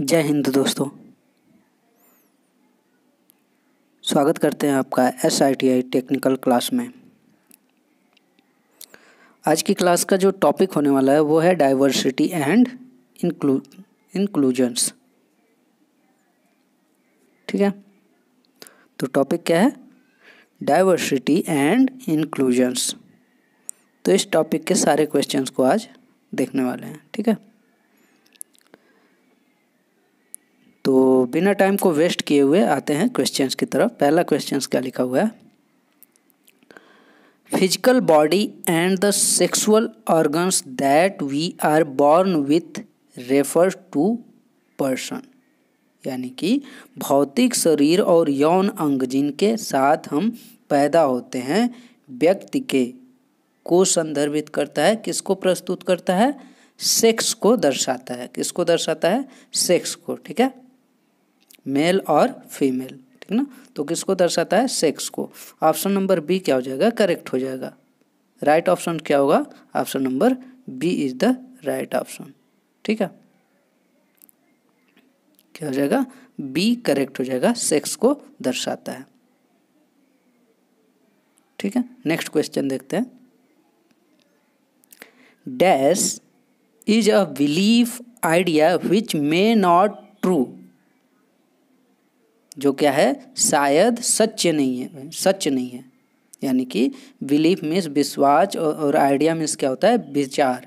जय हिंद दोस्तों स्वागत करते हैं आपका S I T I technical class में आज की क्लास का जो टॉपिक होने वाला है वो है डाइवर्सिटी एंड इंक्लू इंक्लूजन्स ठीक है तो टॉपिक क्या है डाइवर्सिटी एंड इंक्लूजन्स तो इस टॉपिक के सारे क्वेश्चंस को आज देखने वाले हैं ठीक है तो बिना टाइम को वेस्ट किए हुए आते हैं क्वेश्चंस की तरफ पहला क्वेश्चंस क्या लिखा हुआ है physical body and the sexual organs that we are born with refer to person यानी कि भौतिक शरीर और यौन अंग जिनके साथ हम पैदा होते हैं व्यक्ति के को संदर्भित करता है किसको प्रस्तुत करता है सेक्स को दर्शाता है किसको दर्शाता है सेक्स को ठीक है मेल और फीमेल ठीक ना तो किसको दर्शाता है सेक्स को ऑप्शन नंबर बी क्या हो जाएगा करेक्ट हो जाएगा राइट ऑप्शन क्या होगा option number B is the right option ठीक है क्या हो जाएगा बी करेक्ट हो जाएगा सेक्स को दर्शाता है ठीक है नेक्स्ट क्वेश्चन देखते हैं dash is a belief idea which may not true जो क्या है शायद सच्य नहीं है सच नहीं है यानी कि बिलीफ मीन्स विश्वास और आइडिया मीन्स क्या होता है विचार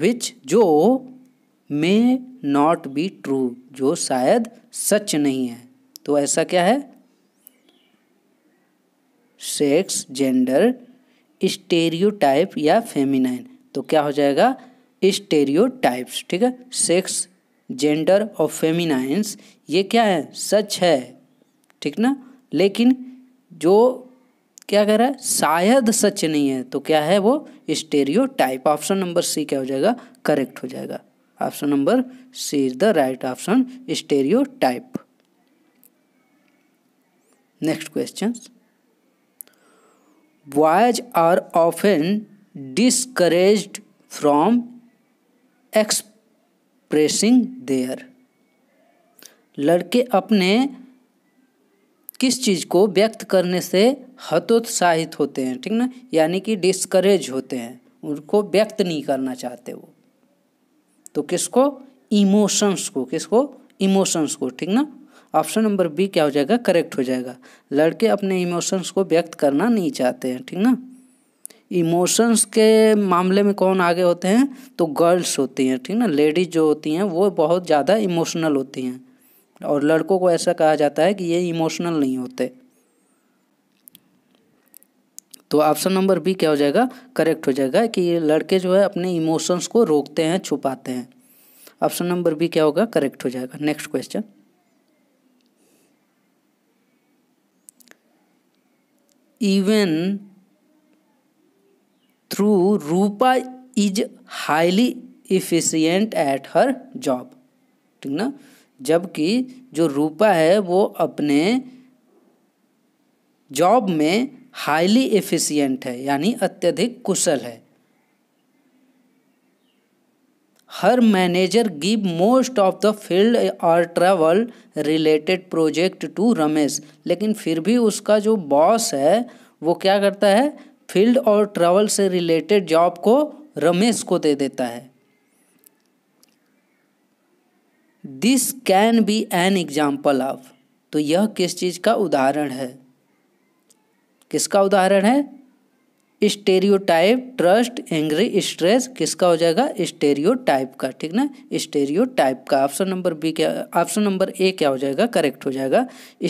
विच जो मे नॉट बी ट्रू जो शायद सच नहीं है तो ऐसा क्या है सेक्स जेंडर स्टेरियोटाइप या फेमिनाइन तो क्या हो जाएगा स्टेरियोटाइप्स ठीक है सेक्स जेंडर ऑफ फेमिनाइंस ये क्या है सच है ठीक ना लेकिन जो क्या कह रहा है शायद सच नहीं है तो क्या है वो stereo type option number C क्या हो जाएगा करेक्ट हो जाएगा option number C is the right option stereo type next question boys are often discourage from expressing their लड़के अपने किस चीज़ को व्यक्त करने से हतोत्साहित होते हैं ठीक ना यानी कि डिस्करेज होते हैं उनको व्यक्त नहीं करना चाहते वो तो किसको इमोशंस को किसको इमोशंस को ठीक ना ऑप्शन नंबर बी क्या हो जाएगा करेक्ट हो जाएगा लड़के अपने इमोशंस को व्यक्त करना नहीं चाहते हैं ठीक ना इमोशंस के मामले में कौन आगे होते हैं तो गर्ल्स होती हैं ठीक ना लेडीज जो होती हैं वो बहुत ज़्यादा इमोशनल होती हैं और लड़कों को ऐसा कहा जाता है कि ये इमोशनल नहीं होते तो ऑप्शन नंबर बी क्या हो जाएगा करेक्ट हो जाएगा कि लड़के जो है अपने इमोशंस को रोकते हैं छुपाते हैं ऑप्शन नंबर बी क्या होगा करेक्ट हो जाएगा next question even through Rupa is highly efficient at her job ठीक ना जबकि जो रूपा है वो अपने जॉब में हाईली इफिशियंट है यानी अत्यधिक कुशल है हर manager give most of the field और travel related project to Ramesh लेकिन फिर भी उसका जो बॉस है वो क्या करता है फील्ड और ट्रैवल से रिलेटेड जॉब को रमेश को दे देता है this can be an example of तो यह किस चीज़ का उदाहरण है किसका उदाहरण है स्टेरियोटाइप ट्रस्ट एंग्री स्ट्रेस किसका हो जाएगा स्टेरियोटाइप का ठीक ना स्टेरियोटाइप का ऑप्शन नंबर बी क्या ऑप्शन नंबर ए क्या हो जाएगा करेक्ट हो जाएगा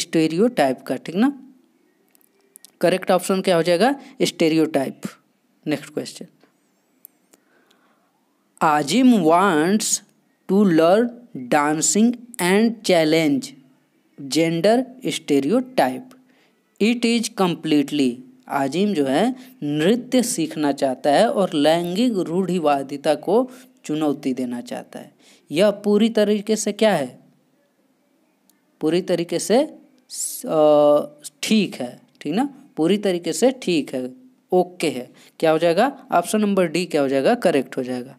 स्टेरियोटाइप का ठीक ना करेक्ट ऑप्शन क्या हो जाएगा stereotype next question Azim wants to learn dancing and challenge gender stereotype it is completely Azim जो है नृत्य सीखना चाहता है और लैंगिक रूढ़िवादिता को चुनौती देना चाहता है यह पूरी तरीके से क्या है पूरी तरीके से ठीक है ठीक ना पूरी तरीके से ठीक है ओके है क्या हो जाएगा ऑप्शन नंबर डी क्या हो जाएगा करेक्ट हो जाएगा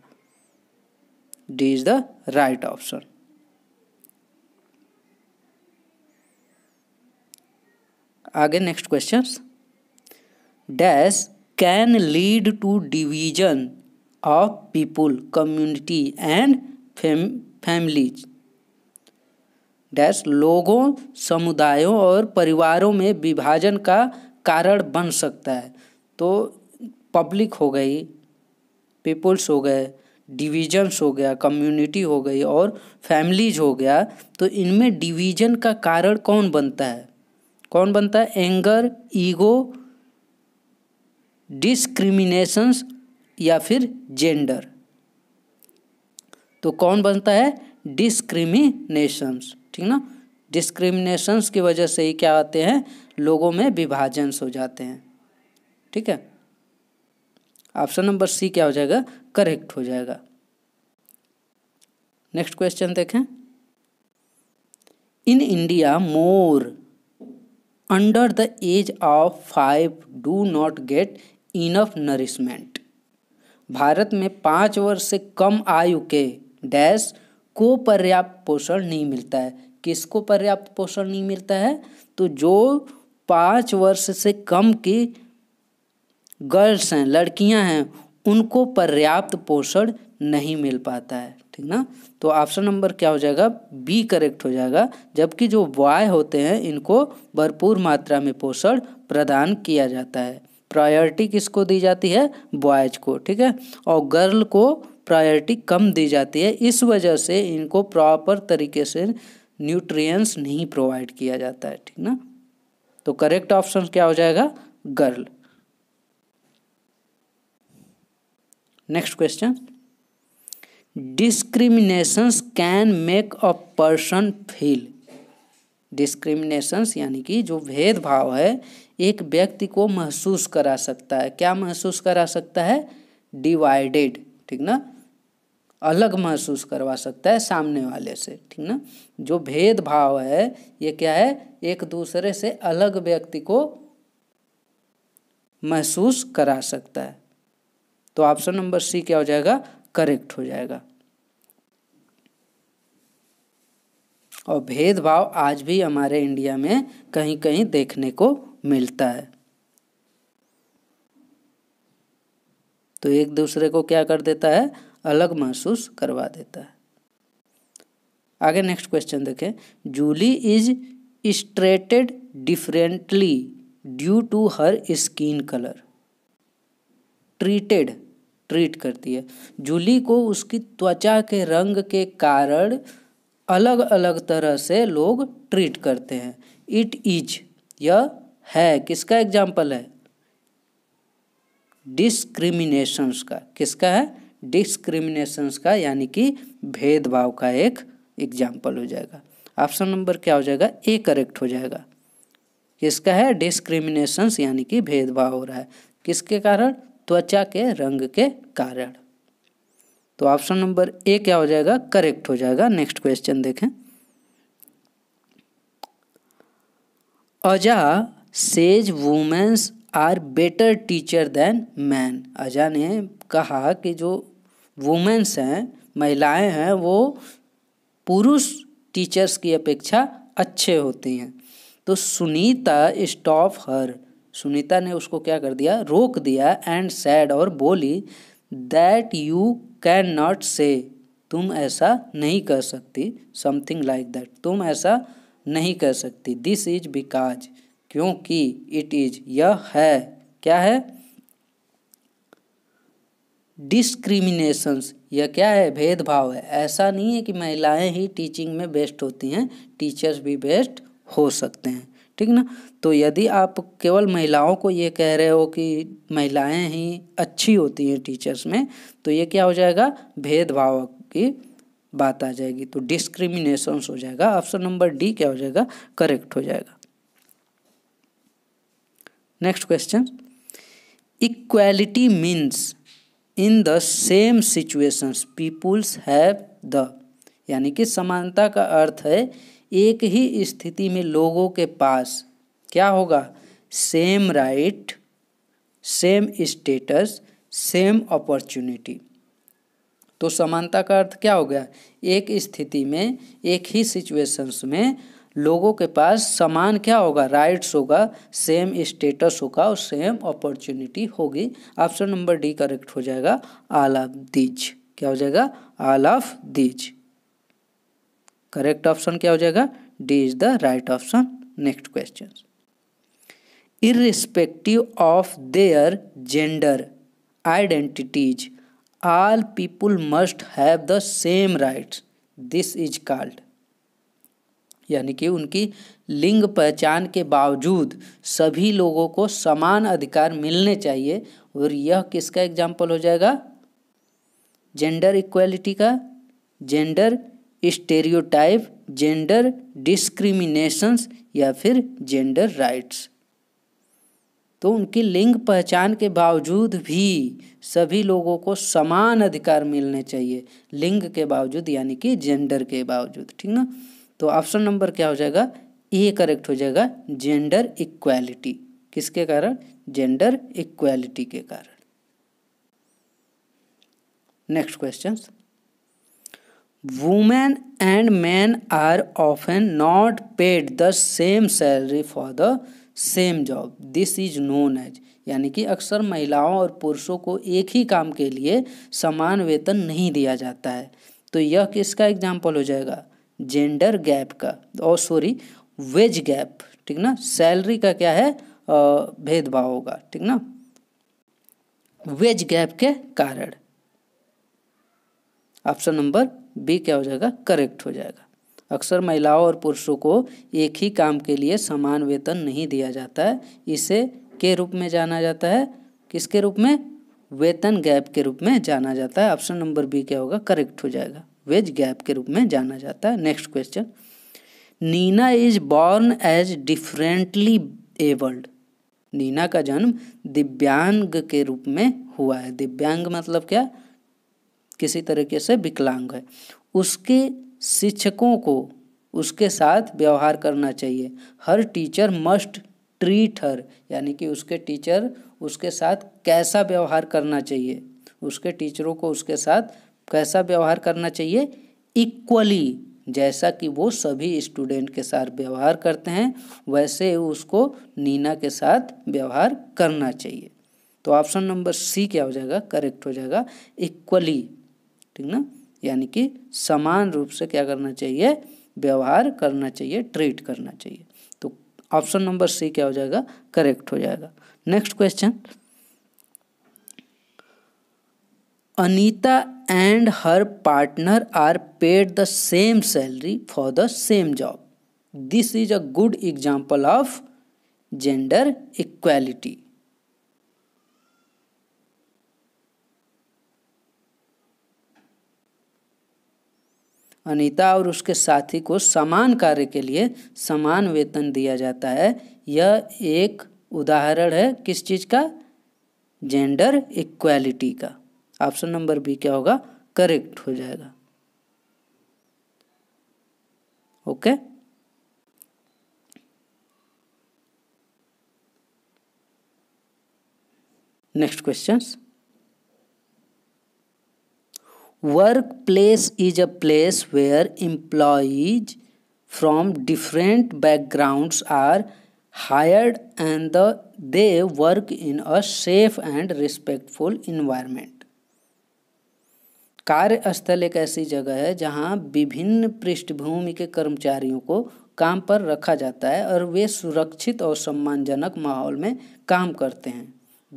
D is the right option आगे next question dash can lead to division of people community and families dash लोगों समुदायों और परिवारों में विभाजन का कारण बन सकता है तो पब्लिक हो गई पीपल्स हो गए डिवीजन्स हो गया कम्युनिटी हो गई और फैमिलीज हो गया तो इनमें डिवीजन का कारण कौन बनता है कौन बनता है एंगर ईगो डिस्क्रिमिनेशंस या फिर जेंडर तो कौन बनता है डिस्क्रिमिनेशंस ठीक ना डिस्क्रिमिनेशंस की वजह से ही क्या आते हैं लोगों में विभाजन्स हो जाते हैं ठीक है ऑप्शन नंबर सी क्या हो जाएगा करेक्ट हो जाएगा नेक्स्ट क्वेश्चन देखें in India more under the age of five do not get enough nourishment भारत में पाँच वर्ष से कम आयु के डैश को पर्याप्त पोषण नहीं मिलता है किसको पर्याप्त पोषण नहीं मिलता है तो जो पाँच वर्ष से कम की गर्ल्स हैं लड़कियां हैं उनको पर्याप्त पोषण नहीं मिल पाता है ठीक ना तो ऑप्शन नंबर क्या हो जाएगा बी करेक्ट हो जाएगा जबकि जो बॉय होते हैं इनको भरपूर मात्रा में पोषण प्रदान किया जाता है प्रायोरिटी किसको दी जाती है बॉयज को ठीक है और गर्ल को प्रायोरिटी कम दी जाती है इस वजह से इनको प्रॉपर तरीके से न्यूट्रिएंट्स नहीं प्रोवाइड किया जाता है ठीक ना तो करेक्ट ऑप्शन क्या हो जाएगा girl next question discriminations can make a person feel discriminations यानी कि जो भेदभाव है एक व्यक्ति को महसूस करा सकता है क्या महसूस करा सकता है डिवाइडेड ठीक ना अलग महसूस करवा सकता है सामने वाले से ठीक ना जो भेदभाव है ये क्या है एक दूसरे से अलग व्यक्ति को महसूस करा सकता है तो ऑप्शन नंबर सी क्या हो जाएगा करेक्ट हो जाएगा और भेदभाव आज भी हमारे इंडिया में कहीं कहीं देखने को मिलता है तो एक दूसरे को क्या कर देता है अलग महसूस करवा देता है आगे नेक्स्ट क्वेश्चन देखें Julie is treated differently due to her skin colour treated treat करती है जूली को उसकी त्वचा के रंग के कारण अलग अलग तरह से लोग ट्रीट करते हैं इट इज यह है किसका एग्जाम्पल है डिस्क्रिमिनेशंस का किसका है डिस्क्रिमिनेशंस का यानी कि भेदभाव का एक एग्जाम्पल हो जाएगा ऑप्शन नंबर क्या हो जाएगा ए करेक्ट हो जाएगा किसका है डिस्क्रिमिनेशंस यानी कि भेदभाव हो रहा है किसके कारण त्वचा के रंग के कारण तो ऑप्शन नंबर ए क्या हो जाएगा करेक्ट हो जाएगा नेक्स्ट क्वेश्चन देखें Aja says women's are better teacher than man Aja ने कहा कि जो वुमेंस हैं महिलाएं हैं वो पुरुष टीचर्स की अपेक्षा अच्छे होते हैं तो सुनीता स्टॉप हर सुनीता ने उसको क्या कर दिया रोक दिया एंड सैड और बोली दैट यू कैन नॉट से तुम ऐसा नहीं कर सकती समथिंग लाइक दैट तुम ऐसा नहीं कर सकती दिस इज बिकाज क्योंकि इट इज यह है क्या है डिस्क्रिमिनेशंस यह क्या है भेदभाव है ऐसा नहीं है कि महिलाएं ही टीचिंग में बेस्ट होती हैं टीचर्स भी बेस्ट हो सकते हैं ठीक ना तो यदि आप केवल महिलाओं को ये कह रहे हो कि महिलाएं ही अच्छी होती हैं टीचर्स में तो ये क्या हो जाएगा भेदभाव की बात आ जाएगी तो डिस्क्रिमिनेशंस हो जाएगा ऑप्शन नंबर डी क्या हो जाएगा करेक्ट हो जाएगा next question equality means in the same situations peoples have the यानी कि समानता का अर्थ है एक ही स्थिति में लोगों के पास क्या होगा same right same status same opportunity तो समानता का अर्थ क्या हो गया एक स्थिति में एक ही सिचुएशंस में लोगों के पास समान क्या होगा राइट्स होगा सेम स्टेटस होगा और सेम अपॉर्चुनिटी होगी ऑप्शन नंबर डी करेक्ट हो जाएगा आल ऑफ दीज क्या हो जाएगा all of these correct option क्या हो जाएगा D is the right option next question irrespective of their gender identities all people must have the same rights this is called यानी कि उनकी लिंग पहचान के बावजूद सभी लोगों को समान अधिकार मिलने चाहिए और यह किसका एग्जाम्पल हो जाएगा जेंडर इक्वलिटी का जेंडर स्टेरियोटाइप जेंडर डिस्क्रिमिनेशंस या फिर जेंडर राइट्स तो उनकी लिंग पहचान के बावजूद भी सभी लोगों को समान अधिकार मिलने चाहिए लिंग के बावजूद यानी कि जेंडर के बावजूद ठीक ना तो ऑप्शन नंबर क्या हो जाएगा ए करेक्ट हो जाएगा जेंडर इक्वालिटी किसके कारण जेंडर इक्वालिटी के कारण next question women and man are often not paid the same salary for the same job this is known as यानी कि अक्सर महिलाओं और पुरुषों को एक ही काम के लिए समान वेतन नहीं दिया जाता है तो यह किसका एग्जाम्पल हो जाएगा जेंडर गैप का और सॉरी वेज गैप ठीक ना सैलरी का क्या है भेदभाव होगा ठीक ना वेज गैप के कारण ऑप्शन नंबर बी क्या हो जाएगा करेक्ट हो जाएगा अक्सर महिलाओं और पुरुषों को एक ही काम के लिए समान वेतन नहीं दिया जाता है इसे के रूप में जाना जाता है किसके रूप में वेतन गैप के रूप में जाना जाता है ऑप्शन नंबर बी क्या होगा करेक्ट हो जाएगा वेज गैप के रूप में जाना जाता है next question Nina is born as differently abled Nina का जन्म दिव्यांग के रूप में हुआ है दिव्यांग मतलब क्या किसी तरीके से विकलांग है उसके शिक्षकों को उसके साथ व्यवहार करना चाहिए हर टीचर मस्ट ट्रीट हर यानी कि उसके टीचर उसके साथ कैसा व्यवहार करना चाहिए उसके टीचरों को उसके साथ कैसा व्यवहार करना चाहिए इक्वली जैसा कि वो सभी स्टूडेंट के साथ व्यवहार करते हैं वैसे उसको नीना के साथ व्यवहार करना चाहिए तो ऑप्शन नंबर सी क्या हो जाएगा करेक्ट हो जाएगा इक्वली ठीक ना यानी कि समान रूप से क्या करना चाहिए व्यवहार करना चाहिए ट्रीट करना चाहिए तो ऑप्शन नंबर सी क्या हो जाएगा करेक्ट हो जाएगा next question Anita and her partner are paid the same salary for the same job. This is a good example of gender equality. Anita और उसके साथी को समान कार्य के लिए समान वेतन दिया जाता है यह एक उदाहरण है किस चीज़ का जेंडर इक्वालिटी का ऑप्शन नंबर बी क्या होगा करेक्ट हो जाएगा okay next question work place is a place where employees from different background are hired and they work in a safe and respectful environment कार्यस्थल एक ऐसी जगह है जहाँ विभिन्न पृष्ठभूमि के कर्मचारियों को काम पर रखा जाता है और वे सुरक्षित और सम्मानजनक माहौल में काम करते हैं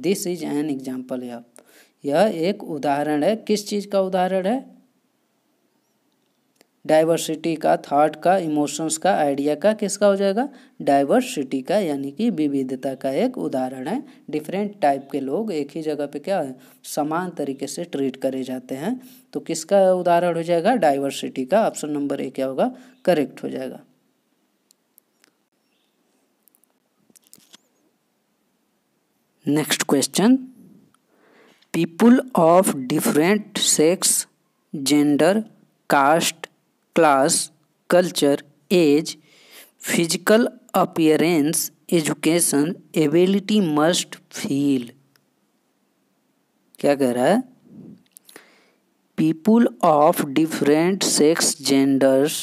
दिस इज एन एग्जाम्पल यह यह एक उदाहरण है किस चीज़ का उदाहरण है डाइवर्सिटी का थाट का इमोशंस का आइडिया का किसका हो जाएगा डाइवर्सिटी का यानी कि विविधता का एक उदाहरण है डिफरेंट टाइप के लोग एक ही जगह पे क्या है समान तरीके से ट्रीट करे जाते हैं तो किसका उदाहरण हो जाएगा डाइवर्सिटी का ऑप्शन नंबर ए क्या होगा करेक्ट हो जाएगा next question people of different sex gender caste class culture age physical appearance education ability must feel क्या कह रहा है people of different sex genders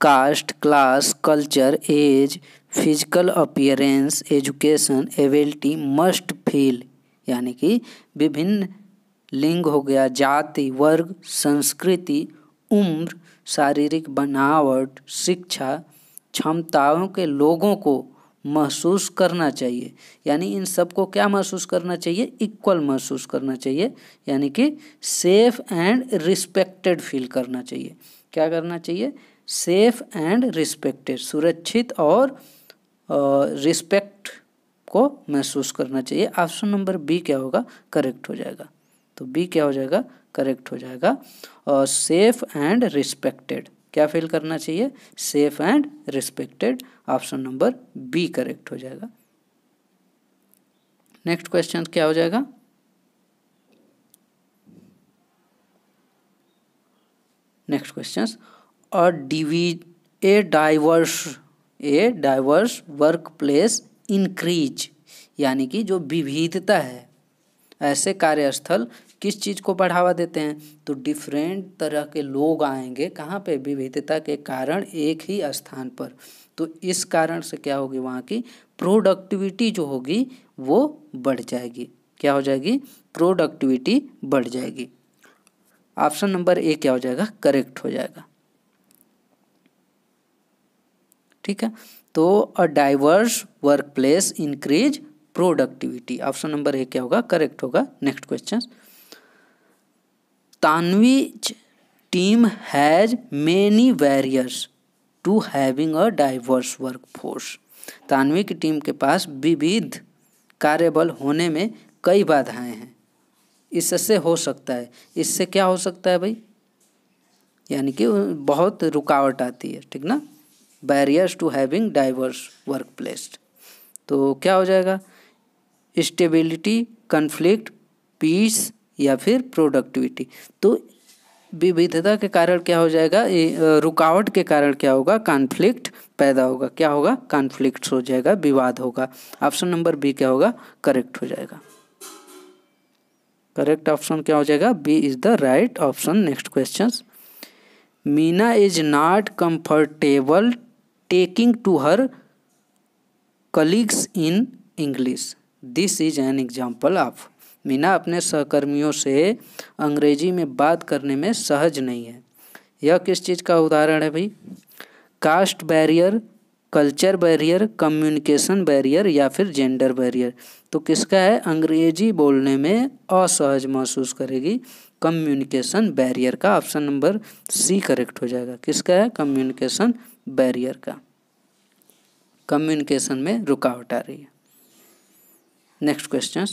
caste class culture age physical appearance education ability must feel यानी कि विभिन्न लिंग हो गया जाति वर्ग संस्कृति उम्र शारीरिक बनावट शिक्षा क्षमताओं के लोगों को महसूस करना चाहिए यानी इन सबको क्या महसूस करना चाहिए इक्वल महसूस करना चाहिए यानी कि सेफ एंड रिस्पेक्टेड फील करना चाहिए क्या करना चाहिए सेफ एंड रिस्पेक्टेड सुरक्षित और रिस्पेक्ट को महसूस करना चाहिए ऑप्शन नंबर बी क्या होगा करेक्ट हो जाएगा तो बी क्या हो जाएगा करेक्ट हो जाएगा और सेफ एंड रिस्पेक्टेड क्या फील करना चाहिए safe and respected option number B correct हो जाएगा नेक्स्ट क्वेश्चन क्या हो जाएगा नेक्स्ट क्वेश्चन और डिवी a diverse a diverse work place increase यानी कि जो विविधता है ऐसे कार्यस्थल किस चीज़ को बढ़ावा देते हैं तो डिफरेंट तरह के लोग आएंगे कहाँ पे विविधता के कारण एक ही स्थान पर तो इस कारण से क्या होगी वहाँ की प्रोडक्टिविटी जो होगी वो बढ़ जाएगी क्या हो जाएगी प्रोडक्टिविटी बढ़ जाएगी ऑप्शन नंबर ए क्या हो जाएगा करेक्ट हो जाएगा ठीक है तो a diverse work place increase productivity option number A क्या होगा करेक्ट होगा next question team has has many to having a diverse work force Tanvi की टीम के पास विविध कार्यबल होने में कई बाधाएं हैं इससे हो सकता है इससे क्या हो सकता है भाई यानी कि बहुत रुकावट आती है ठीक ना barriers to having diverse work place तो क्या हो जाएगा स्टेबिलिटी कन्फ्लिक्ट पीस या फिर प्रोडक्टिविटी तो विविधता के कारण क्या हो जाएगा रुकावट के कारण क्या होगा कॉन्फ्लिक्ट पैदा होगा क्या होगा कॉन्फ्लिक्ट हो जाएगा विवाद होगा ऑप्शन नंबर बी क्या होगा करेक्ट हो जाएगा करेक्ट ऑप्शन क्या हो जाएगा B is the right option next question Meena is not comfortable talking to her colleagues in English this is an example of Meena अपने सहकर्मियों से अंग्रेजी में बात करने में सहज नहीं है यह किस चीज़ का उदाहरण है भाई caste barrier culture barrier communication barrier या फिर जेंडर बैरियर तो किसका है अंग्रेजी बोलने में असहज महसूस करेगी कम्युनिकेशन बैरियर का ऑप्शन नंबर सी करेक्ट हो जाएगा किसका है कम्युनिकेशन बैरियर का कम्युनिकेशन में रुकावट आ रही है next question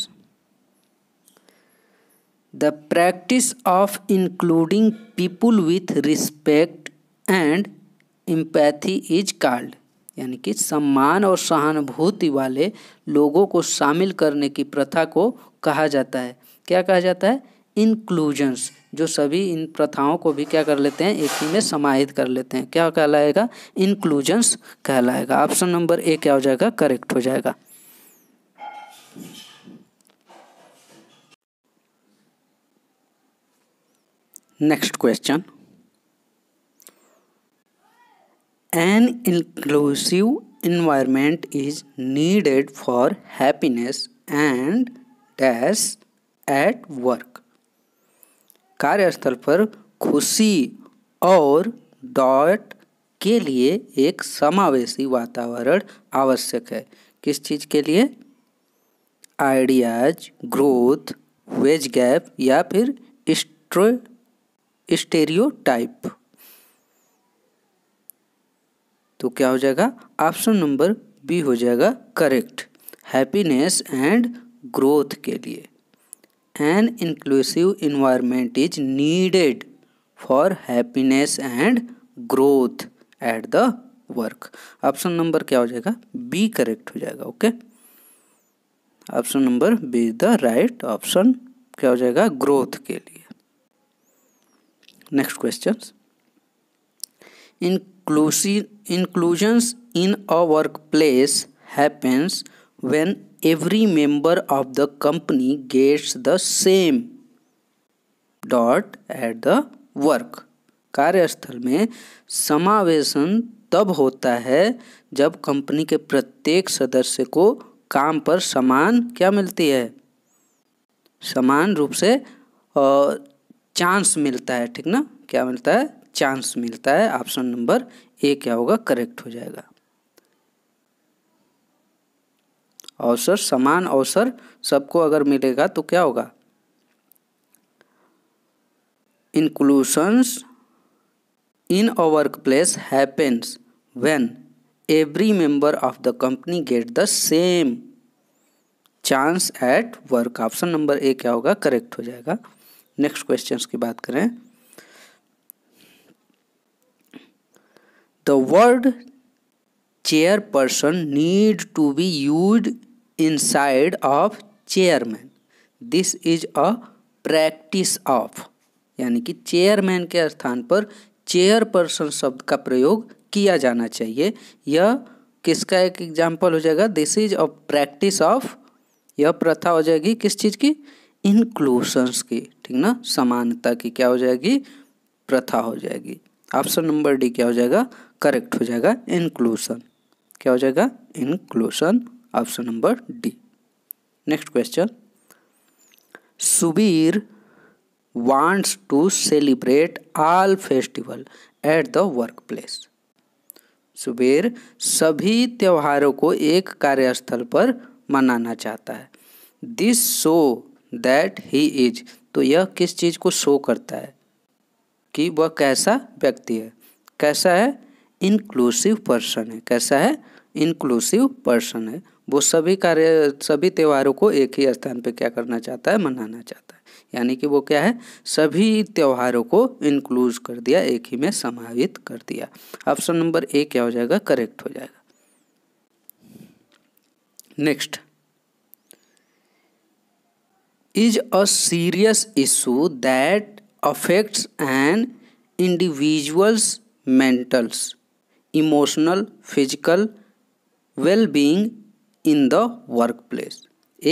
the practice of including people with respect and empathy is called यानी कि सम्मान और सहानुभूति वाले लोगों को शामिल करने की प्रथा को कहा जाता है क्या कहा जाता है इंक्लूजन्स जो सभी इन प्रथाओं को भी क्या कर लेते हैं एक ही में समाहित कर लेते हैं क्या कहलाएगा इंक्लूजन्स कहलाएगा ऑप्शन नंबर ए क्या हो जाएगा करेक्ट हो जाएगा next question an inclusive environment is needed for happiness and dash at work कार्यस्थल पर खुशी और डॉट के लिए एक समावेशी वातावरण आवश्यक है किस चीज़ के लिए आइडियाज ग्रोथ वेज गैप या फिर स्ट्रे स्टेरियोटाइप तो क्या हो जाएगा ऑप्शन नंबर बी हो जाएगा करेक्ट हैप्पीनेस एंड ग्रोथ के लिए an inclusive environment is needed for happiness and growth at the work option number क्या हो जाएगा बी करेक्ट हो जाएगा okay option number B is the right option क्या हो जाएगा ग्रोथ के लिए next question inclusive inclusions in a work place happens when every member of the company gets the same dot at the work कार्यस्थल में समावेशन तब होता है जब कंपनी के प्रत्येक सदस्य को काम पर समान क्या मिलती है समान रूप से चांस मिलता है ठीक ना क्या मिलता है चांस मिलता है ऑप्शन नंबर ए क्या होगा करेक्ट हो जाएगा अवसर समान अवसर सबको अगर मिलेगा तो क्या होगा inclusions in a work place happens when every member of the company get the same chance at work option number A क्या होगा करेक्ट हो जाएगा नेक्स्ट क्वेश्चन की बात करें the word chair person need to be use inside of chairman this is a practice of यानी कि chairman के स्थान पर चेयर पर्सन शब्द का प्रयोग किया जाना चाहिए यह किसका एक एग्जाम्पल हो जाएगा this is a practice of यह प्रथा हो जाएगी किस चीज़ की इंक्लूशंस की ठीक ना समानता की क्या हो जाएगी प्रथा हो जाएगी ऑप्शन नंबर डी क्या हो जाएगा करेक्ट हो जाएगा इंक्लूसन क्या हो जाएगा inclusion option number D next question Subir to celebrate all festival at the work place Subir सभी त्योहारों को एक कार्यस्थल पर मनाना चाहता है this show that he is तो यह किस चीज़ को शो करता है कि वह कैसा व्यक्ति है कैसा है इंक्लूसिव पर्सन है कैसा है इंक्लूसिव पर्सन है वो सभी कार्य सभी त्योहारों को एक ही स्थान पे क्या करना चाहता है मनाना चाहता है यानी कि वो क्या है सभी त्योहारों को इंक्लूज कर दिया एक ही में समाहित कर दिया ऑप्शन नंबर ए क्या हो जाएगा करेक्ट हो जाएगा next is a serious issue that affects an individuals mentals emotional physical well being in the work place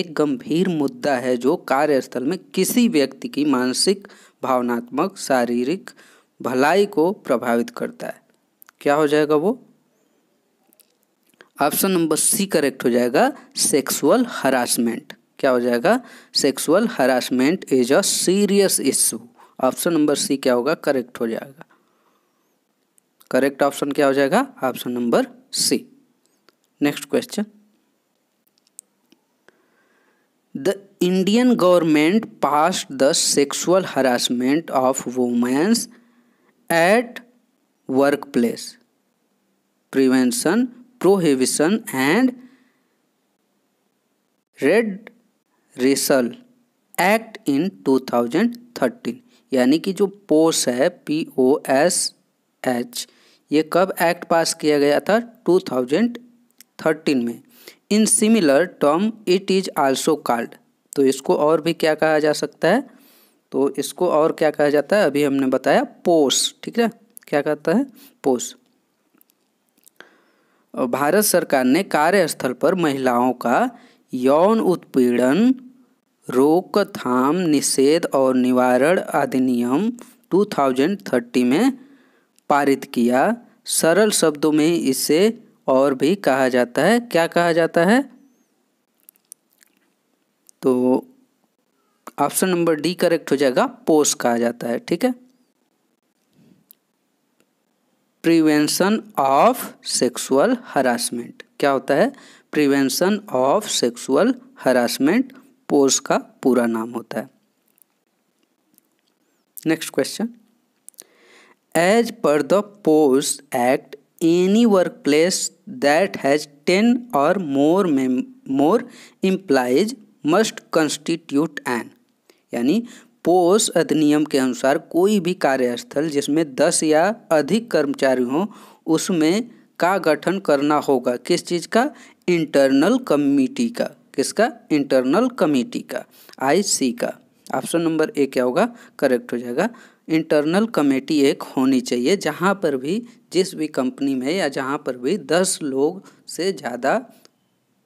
एक गंभीर मुद्दा है जो कार्यस्थल में किसी व्यक्ति की मानसिक भावनात्मक शारीरिक भलाई को प्रभावित करता है क्या हो जाएगा वो ऑप्शन नंबर सी करेक्ट हो जाएगा सेक्सुअल हरासमेंट क्या हो जाएगा sexual harassment is a serious issue option number C क्या होगा करेक्ट हो जाएगा करेक्ट ऑप्शन क्या हो जाएगा option number C next question the Indian government pass the sexual harassment of womens at work place prevention prohibition and redressal act in 2013 यानी कि जो पोस है पी ओ एस एच ये कब एक्ट पास किया गया था 2013 में in similar term it is also called तो इसको और भी क्या कहा जा सकता है तो इसको और क्या कहा जाता है अभी हमने बताया पोस ठीक है क्या कहता है पोस भारत सरकार ने कार्यस्थल पर महिलाओं का यौन उत्पीड़न रोकथाम निषेध और निवारण अधिनियम 2030 में पारित किया सरल शब्दों में इसे और भी कहा जाता है क्या कहा जाता है तो ऑप्शन नंबर डी करेक्ट हो जाएगा पोस कहा जाता है ठीक है प्रिवेंशन ऑफ सेक्सुअल हरासमेंट क्या होता है prevention of sexual harassment POSH का पूरा नाम होता है next question as per the POSH act any work place that has ten or more में more employees must constitute an यानी पोस अधिनियम के अनुसार कोई भी कार्यस्थल जिसमें दस या अधिक कर्मचारी हों उसमें का गठन करना होगा किस चीज़ का इंटरनल कमिटी का किसका इंटरनल कमेटी का आईसी का ऑप्शन नंबर ए क्या होगा करेक्ट हो जाएगा इंटरनल कमेटी एक होनी चाहिए जहाँ पर भी जिस भी कंपनी में या जहाँ पर भी दस लोग से ज़्यादा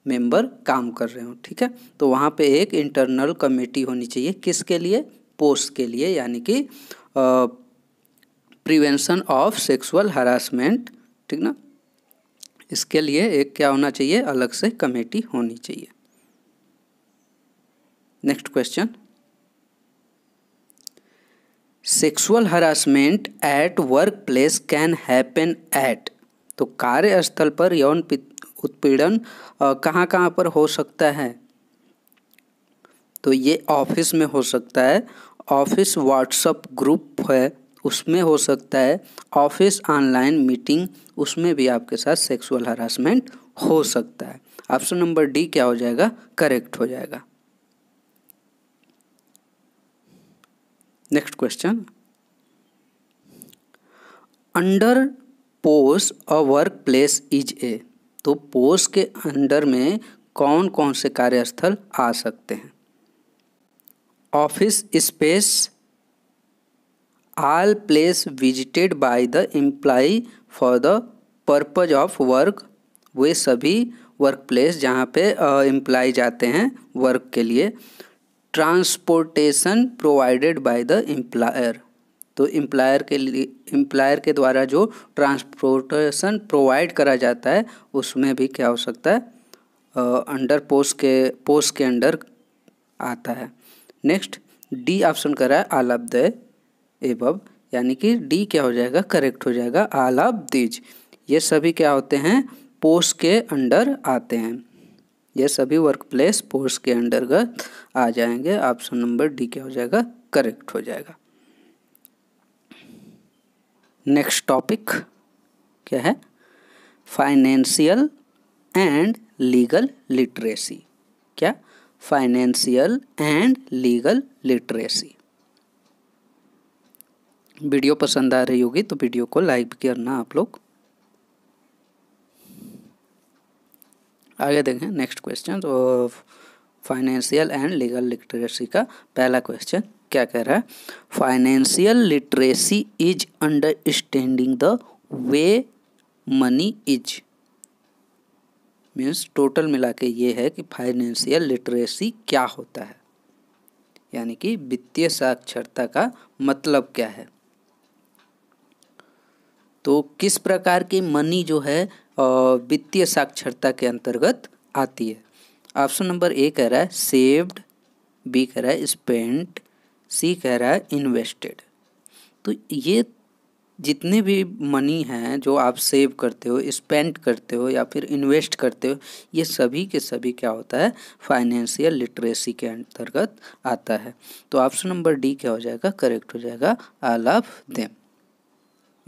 मेंबर काम कर रहे हो ठीक है तो वहाँ पे एक इंटरनल कमेटी होनी चाहिए किसके लिए पोस्ट के लिए यानी कि प्रिवेंशन ऑफ सेक्सुअल हरासमेंट ठीक ना इसके लिए एक क्या होना चाहिए अलग से कमेटी होनी चाहिए next question sexual harassment at work place can happen at तो कार्यस्थल पर यौन उत्पीड़न कहाँ कहाँ पर हो सकता है तो ये ऑफिस में हो सकता है ऑफिस व्हाट्सअप ग्रुप है उसमें हो सकता है ऑफिस ऑनलाइन मीटिंग उसमें भी आपके साथ सेक्सुअल हरासमेंट हो सकता है ऑप्शन नंबर डी क्या हो जाएगा करेक्ट हो जाएगा next question under POSH a work place is a तो पोस के अंडर में कौन कौन से कार्यस्थल आ सकते हैं office space all place visited by the employee for the purpose of work वे सभी वर्क प्लेस जहाँ पे एम्प्लाई जाते हैं वर्क के लिए transportation provided by the employer तो एम्प्लायर के लिए एम्प्लायर के द्वारा जो ट्रांसपोर्टेशन प्रोवाइड करा जाता है उसमें भी क्या हो सकता है अंडर पोस्ट के पोस्ट के अंडर आता है नेक्स्ट डी ऑप्शन करा है आल ऑफ द एबव यानी कि डी क्या हो जाएगा करेक्ट हो जाएगा आल ऑफ दीज ये सभी क्या होते हैं पोस्ट के अंडर आते हैं ये सभी वर्क प्लेस पोर्स के अंतर्गत आ जाएंगे ऑप्शन नंबर डी क्या हो जाएगा करेक्ट हो जाएगा नेक्स्ट टॉपिक क्या है फाइनेंशियल एंड लीगल लिटरेसी क्या financial and legal literacy video पसंद आ रही होगी तो वीडियो को लाइक भी करना आप लोग आगे देखें नेक्स्ट क्वेश्चन तो फाइनेंशियल एंड लीगल लिटरेसी का पहला क्वेश्चन क्या कह रहा है financial literacy is understanding the way money is means total मिला के ये है कि फाइनेंशियल लिटरेसी क्या होता है यानी कि वित्तीय साक्षरता का मतलब क्या है तो किस प्रकार की मनी जो है वित्तीय साक्षरता के अंतर्गत आती है ऑप्शन नंबर ए कह रहा है सेव्ड बी कह रहा है स्पेंट सी कह रहा है इन्वेस्टेड तो ये जितने भी मनी हैं जो आप सेव करते हो स्पेंड करते हो या फिर इन्वेस्ट करते हो ये सभी के सभी क्या होता है फाइनेंशियल लिटरेसी के अंतर्गत आता है तो ऑप्शन नंबर डी क्या हो जाएगा करेक्ट हो जाएगा आल ऑफ देम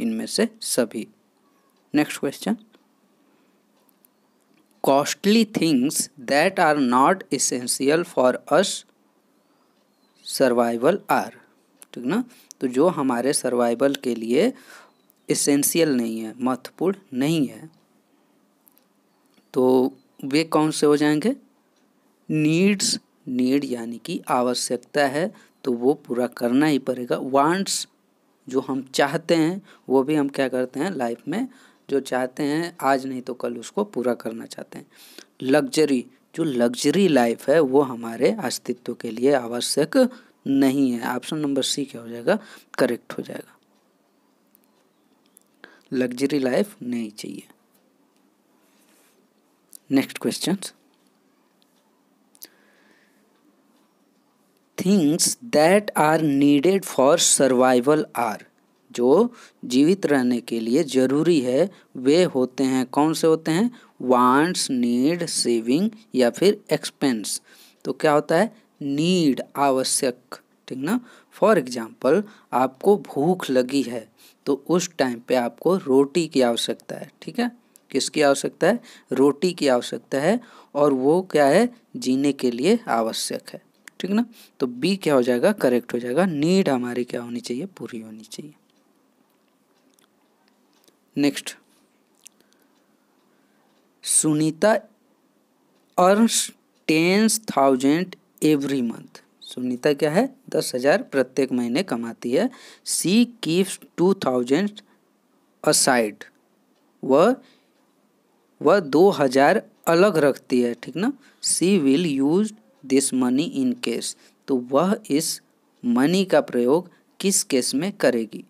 इनमें से सभी next question costly things that are not essential for us survival are ठीक ना तो जो हमारे सर्वाइवल के लिए इसेंशियल नहीं है महत्वपूर्ण नहीं है तो वे कौन से हो जाएंगे नीड्स नीड यानी कि आवश्यकता है तो वो पूरा करना ही पड़ेगा वांट्स जो हम चाहते हैं वो भी हम क्या करते हैं लाइफ में जो चाहते हैं आज नहीं तो कल उसको पूरा करना चाहते हैं लग्जरी जो लग्जरी लाइफ है वो हमारे अस्तित्व के लिए आवश्यक नहीं है ऑप्शन नंबर सी क्या हो जाएगा करेक्ट हो जाएगा लग्जरी लाइफ नहीं चाहिए next question things that are needed for survival are जो जीवित रहने के लिए जरूरी है वे होते हैं कौन से होते हैं वांट्स नीड सेविंग या फिर एक्सपेंस तो क्या होता है नीड आवश्यक ठीक ना फॉर एग्जाम्पल आपको भूख लगी है तो उस टाइम पे आपको रोटी की आवश्यकता है ठीक है किसकी आवश्यकता है रोटी की आवश्यकता है और वो क्या है जीने के लिए आवश्यक है ठीक ना तो बी क्या हो जाएगा करेक्ट हो जाएगा नीड हमारी क्या होनी चाहिए पूरी होनी चाहिए next Sunita earns tens thousand every month Sunita क्या है दस हजार प्रत्येक महीने कमाती है she keeps two thousand aside वह वह दो हजार अलग रखती है ठीक ना she will use this money in case तो वह इस मनी का प्रयोग किस केस में करेगी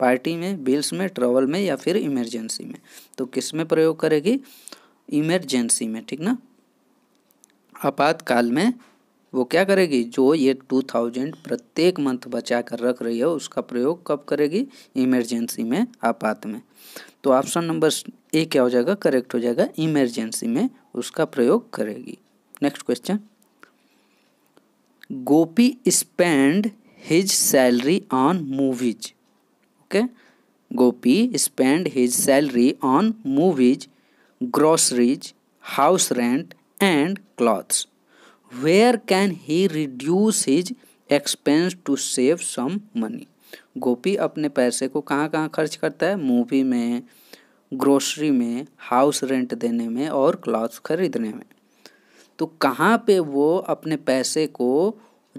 पार्टी में बिल्स में ट्रेवल में या फिर इमरजेंसी में तो किस में प्रयोग करेगी इमरजेंसी में ठीक ना आपातकाल में वो क्या करेगी जो ये टू थाउजेंड प्रत्येक मंथ बचा कर रख रही है उसका प्रयोग कब करेगी इमरजेंसी में आपात में तो ऑप्शन नंबर ए क्या हो जाएगा करेक्ट हो जाएगा इमरजेंसी में उसका प्रयोग करेगी next question Gopi spend his salary on movies okay Gopi spend his salary on movies groceries house rent and clothes where can he reduce his expense to save some money Gopi अपने पैसे को कहाँ कहाँ खर्च करता है मूवी में ग्रोसरी में हाउस रेंट देने में और क्लॉथ्स खरीदने में तो कहाँ पे वो अपने पैसे को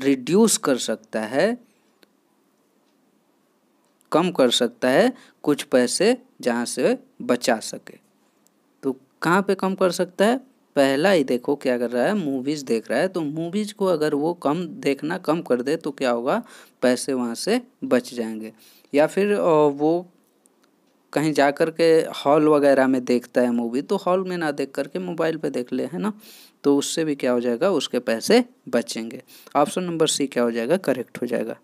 रिड्यूस कर सकता है कम कर सकता है कुछ पैसे जहाँ से बचा सके तो कहाँ पे कम कर सकता है पहला ही देखो क्या कर रहा है मूवीज़ देख रहा है तो मूवीज़ को अगर वो कम देखना कम कर दे तो क्या होगा पैसे वहाँ से बच जाएंगे या फिर वो कहीं जा कर के हॉल वगैरह में देखता है मूवी तो हॉल में ना देख कर के मोबाइल पे देख ले है ना तो उससे भी क्या हो जाएगा उसके पैसे बचेंगे ऑप्शन नंबर सी क्या हो जाएगा करेक्ट हो जाएगा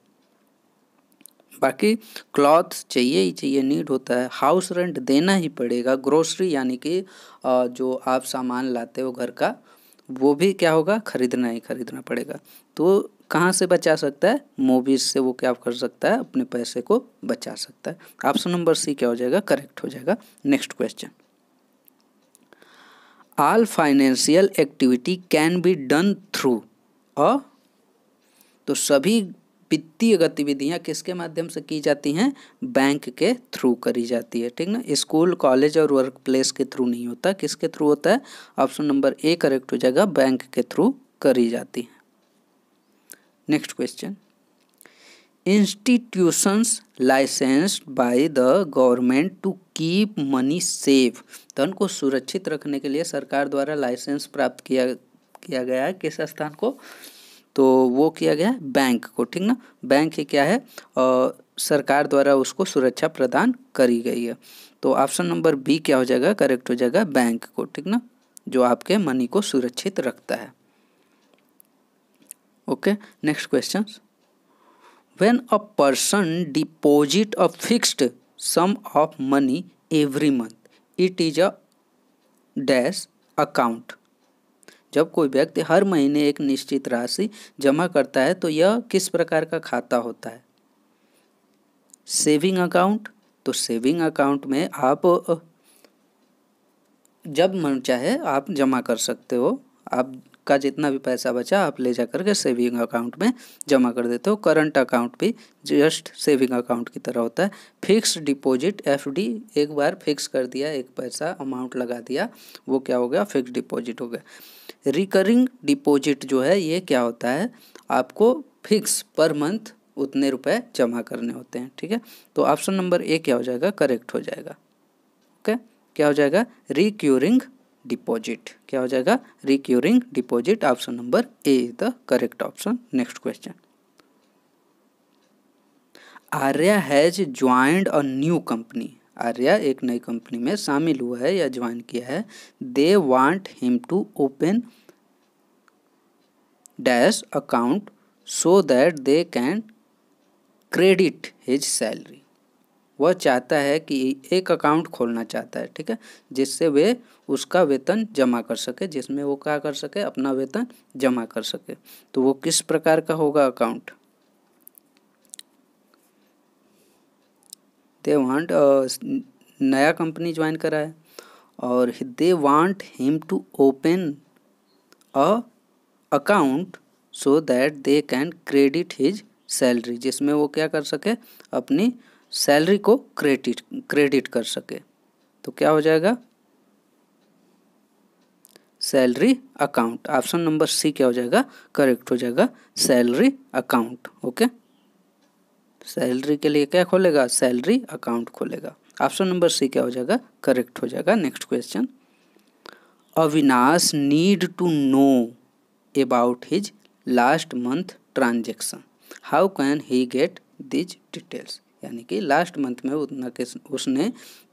बाकी क्लॉथ चाहिए ही चाहिए नीड होता है हाउस रेंट देना ही पड़ेगा ग्रोसरी यानी कि जो आप सामान लाते हो घर का वो भी क्या होगा खरीदना ही खरीदना पड़ेगा तो कहाँ से बचा सकता है मूवीज़ से वो क्या कर सकता है अपने पैसे को बचा सकता है ऑप्शन नंबर सी क्या हो जाएगा करेक्ट हो जाएगा next question all financial activity can be done through a तो सभी वित्तीय गतिविधियां किसके माध्यम से की जाती हैं बैंक के थ्रू करी जाती है ठीक ना स्कूल कॉलेज और वर्क प्लेस के थ्रू नहीं होता किसके थ्रू होता है ऑप्शन नंबर ए करेक्ट हो जाएगा बैंक के थ्रू करी जाती है next question institutions licensed by the government to keep money safe धन को सुरक्षित रखने के लिए सरकार द्वारा लाइसेंस प्राप्त किया किया गया है किस स्थान को तो वो किया गया है बैंक को ठीक ना बैंक ही क्या है और सरकार द्वारा उसको सुरक्षा प्रदान करी गई है तो ऑप्शन नंबर बी क्या हो जाएगा करेक्ट हो जाएगा बैंक को ठीक ना जो आपके मनी को सुरक्षित रखता है okay next question when a person deposit a fixed sum of money every month it is a dash account जब कोई व्यक्ति हर महीने एक निश्चित राशि जमा करता है तो यह किस प्रकार का खाता होता है सेविंग अकाउंट तो सेविंग अकाउंट में आप जब मन चाहे आप जमा कर सकते हो आप का जितना भी पैसा बचा आप ले जा करके सेविंग अकाउंट में जमा कर देते हो करंट अकाउंट भी जस्ट सेविंग अकाउंट की तरह होता है फिक्स डिपॉजिट एफ एक बार फिक्स कर दिया एक पैसा अमाउंट लगा दिया वो क्या हो गया फिक्स डिपॉजिट हो गया रिकरिंग डिपॉजिट जो है ये क्या होता है आपको फिक्स पर मंथ उतने रुपए जमा करने होते हैं ठीक है तो ऑप्शन नंबर ए क्या हो जाएगा करेक्ट हो जाएगा ओके क्या हो जाएगा रिक्यूरिंग डिपॉजिट क्या हो जाएगा recurring deposit option number A is the correct option next question Arya has joined a new company Arya एक नई कंपनी में शामिल हुआ है या ज्वाइन किया है they want him to open dash account so that they can credit his salary वह चाहता है कि एक अकाउंट खोलना चाहता है ठीक है जिससे वे उसका वेतन जमा कर सके जिसमें वो क्या कर सके अपना वेतन जमा कर सके तो वो किस प्रकार का होगा अकाउंट दे वांट नया कंपनी ज्वाइन करा है और they want him to open a account so that they can credit his salary जिसमें वो क्या कर सके अपनी सैलरी को क्रेडिट क्रेडिट कर सके तो क्या हो जाएगा salary account option number C क्या हो जाएगा करेक्ट हो जाएगा सैलरी अकाउंट ओके सैलरी के लिए क्या खोलेगा सैलरी अकाउंट खोलेगा ऑप्शन नंबर सी क्या हो जाएगा करेक्ट हो जाएगा next question Avinash need to know about his last month transaction how can he get these details यानी कि लास्ट मंथ में उतना किस उसने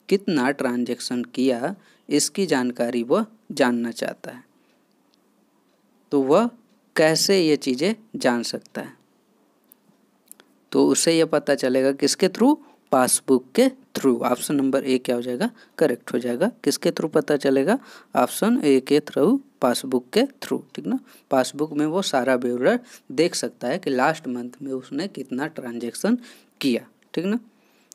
कितना ट्रांजेक्शन किया इसकी जानकारी वह जानना चाहता है तो वह कैसे ये चीज़ें जान सकता है तो उसे यह पता चलेगा किसके थ्रू पासबुक के थ्रू ऑप्शन नंबर ए क्या हो जाएगा करेक्ट हो जाएगा किसके थ्रू पता चलेगा ऑप्शन ए के थ्रू पासबुक के थ्रू ठीक ना पासबुक में वो सारा ब्यूरो देख सकता है कि लास्ट मंथ में उसने कितना ट्रांजेक्शन किया ठीक ना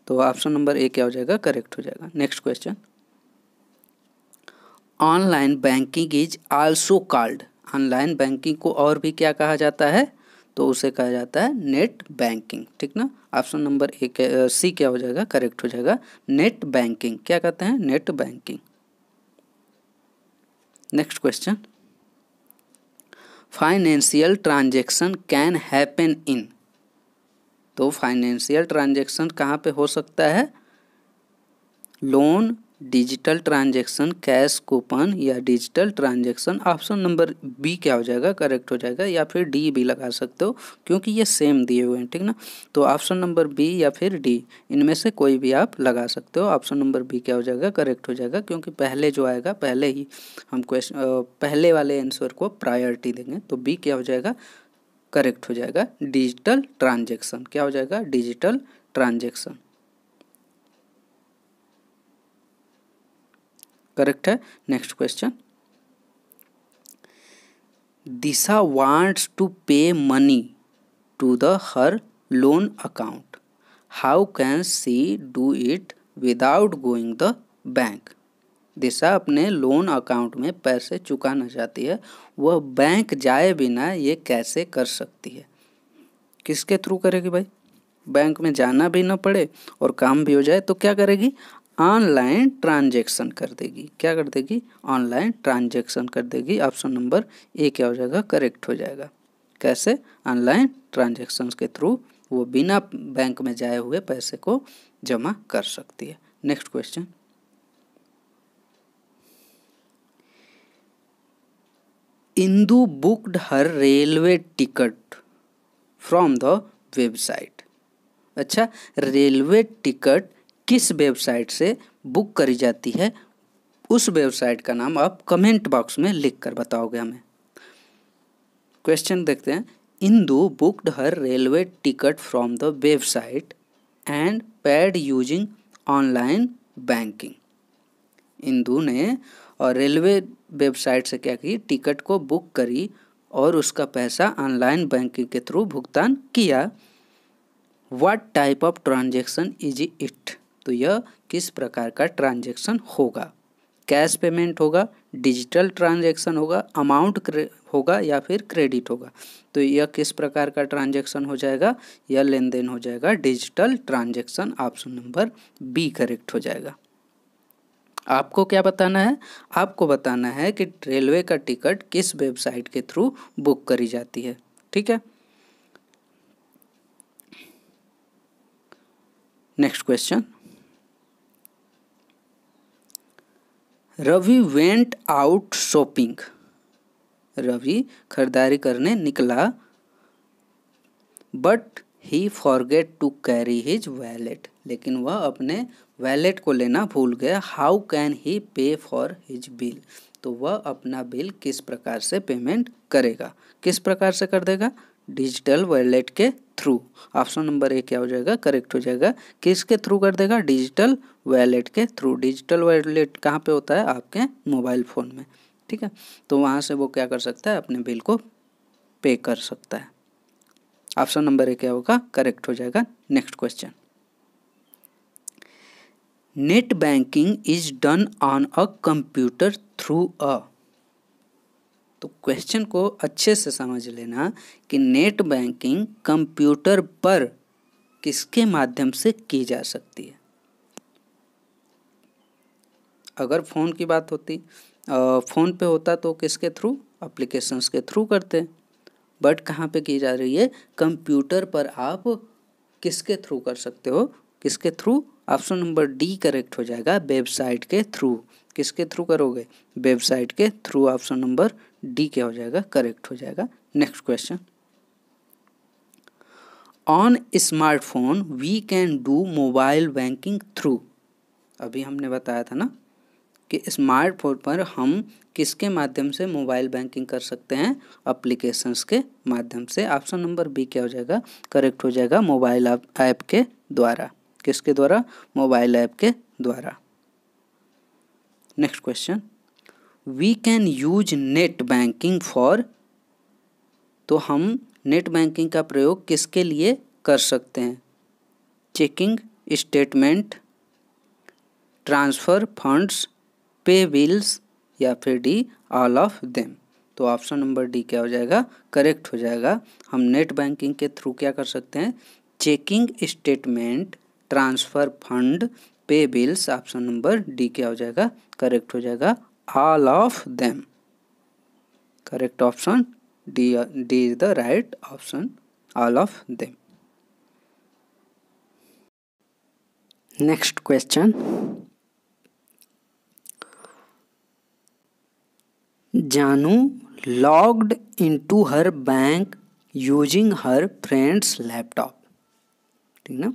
तो ऑप्शन नंबर ए क्या हो जाएगा करेक्ट हो जाएगा next question online banking is also called online banking को और भी क्या कहा जाता है तो उसे कहा जाता है नेट बैंकिंग ठीक ना ऑप्शन नंबर ए सी क्या हो जाएगा करेक्ट हो जाएगा नेट बैंकिंग क्या कहते हैं net banking next question financial transaction can happen in तो फाइनेंशियल ट्रांजेक्शन कहाँ पे हो सकता है loan digital transaction cash coupon या digital transaction option number B क्या हो जाएगा करेक्ट हो जाएगा या फिर डी भी लगा सकते हो क्योंकि ये सेम दिए हुए हैं ठीक ना तो ऑप्शन नंबर बी या फिर डी इनमें से कोई भी आप लगा सकते हो ऑप्शन नंबर बी क्या हो जाएगा करेक्ट हो जाएगा क्योंकि पहले जो आएगा पहले ही हम क्वेश्चन पहले वाले आंसर को प्रायोरिटी देंगे तो बी क्या हो जाएगा करेक्ट हो जाएगा डिजिटल ट्रांजेक्शन क्या हो जाएगा डिजिटल ट्रांजेक्शन करेक्ट है next question Disha wants to pay money to the her loan account how can she do it without going the bank Disha अपने लोन अकाउंट में पैसे चुकाना चाहती है वह बैंक जाए बिना ये कैसे कर सकती है किसके थ्रू करेगी भाई बैंक में जाना भी ना पड़े और काम भी हो जाए तो क्या करेगी ऑनलाइन ट्रांजेक्शन कर देगी क्या कर देगी ऑनलाइन ट्रांजेक्शन कर देगी ऑप्शन नंबर ए क्या हो जाएगा करेक्ट हो जाएगा कैसे ऑनलाइन ट्रांजेक्शन के थ्रू वो बिना बैंक में जाए हुए पैसे को जमा कर सकती है next question Indu booked her railway ticket from the website. अच्छा रेलवे टिकट किस वेबसाइट से बुक करी जाती है उस वेबसाइट का नाम आप कमेंट बॉक्स में लिख कर बताओगे हमें क्वेश्चन देखते हैं Indu booked her railway ticket from the website and paid using online banking Indu ने और रेलवे वेबसाइट से क्या की टिकट को बुक करी और उसका पैसा ऑनलाइन बैंकिंग के थ्रू भुगतान किया what type of transaction is it तो यह किस प्रकार का ट्रांजेक्शन होगा कैश पेमेंट होगा डिजिटल ट्रांजेक्शन होगा अमाउंट होगा या फिर क्रेडिट होगा तो यह किस प्रकार का ट्रांजेक्शन हो जाएगा यह लेन देन हो जाएगा digital transaction option number B correct हो जाएगा आपको क्या बताना है आपको बताना है कि रेलवे का टिकट किस वेबसाइट के थ्रू बुक करी जाती है ठीक है next question Ravi went out shopping Ravi खरीदारी करने निकला but he forget to carry his wallet लेकिन वह अपने वैलेट को लेना भूल गया हाउ कैन ही पे फॉर हिज बिल तो वह अपना बिल किस प्रकार से पेमेंट करेगा किस प्रकार से कर देगा डिजिटल वैलेट के थ्रू ऑप्शन नंबर ए क्या हो जाएगा करेक्ट हो जाएगा किसके थ्रू कर देगा डिजिटल वैलेट के थ्रू डिजिटल वैलेट कहाँ पे होता है आपके मोबाइल फ़ोन में ठीक है तो वहाँ से वो क्या कर सकता है अपने बिल को पे कर सकता है ऑप्शन नंबर ए क्या होगा करेक्ट हो जाएगा next question net banking is done on a computer through a तो क्वेश्चन को अच्छे से समझ लेना कि नेट बैंकिंग कंप्यूटर पर किसके माध्यम से की जा सकती है अगर फ़ोन की बात होती फ़ोन पे होता तो किसके थ्रू अप्लीकेशंस के थ्रू करते बट कहाँ पे की जा रही है कंप्यूटर पर आप किसके थ्रू कर सकते हो किसके through option number D correct हो जाएगा वेबसाइट के थ्रू किसके थ्रू करोगे वेबसाइट के थ्रू ऑप्शन नंबर डी क्या हो जाएगा करेक्ट हो जाएगा next question on smartphone we can do mobile banking through अभी हमने बताया था ना कि स्मार्टफोन पर हम किसके माध्यम से मोबाइल बैंकिंग कर सकते हैं अप्लीकेशंस के माध्यम से ऑप्शन नंबर बी क्या हो जाएगा करेक्ट हो जाएगा मोबाइल ऐप के द्वारा किसके द्वारा मोबाइल ऐप के द्वारा next question we can use net banking for तो हम नेट बैंकिंग का प्रयोग किसके लिए कर सकते हैं checking statement transfer funds pay bills या फिर डी ऑल ऑफ देम तो ऑप्शन नंबर डी क्या हो जाएगा करेक्ट हो जाएगा हम नेट बैंकिंग के थ्रू क्या कर सकते हैं checking statement transfer fund pay bills option number D क्या हो जाएगा करेक्ट हो जाएगा all of them correct option D D is the right option all of them next question Janu logged into her bank using her friend's laptop ठीक ना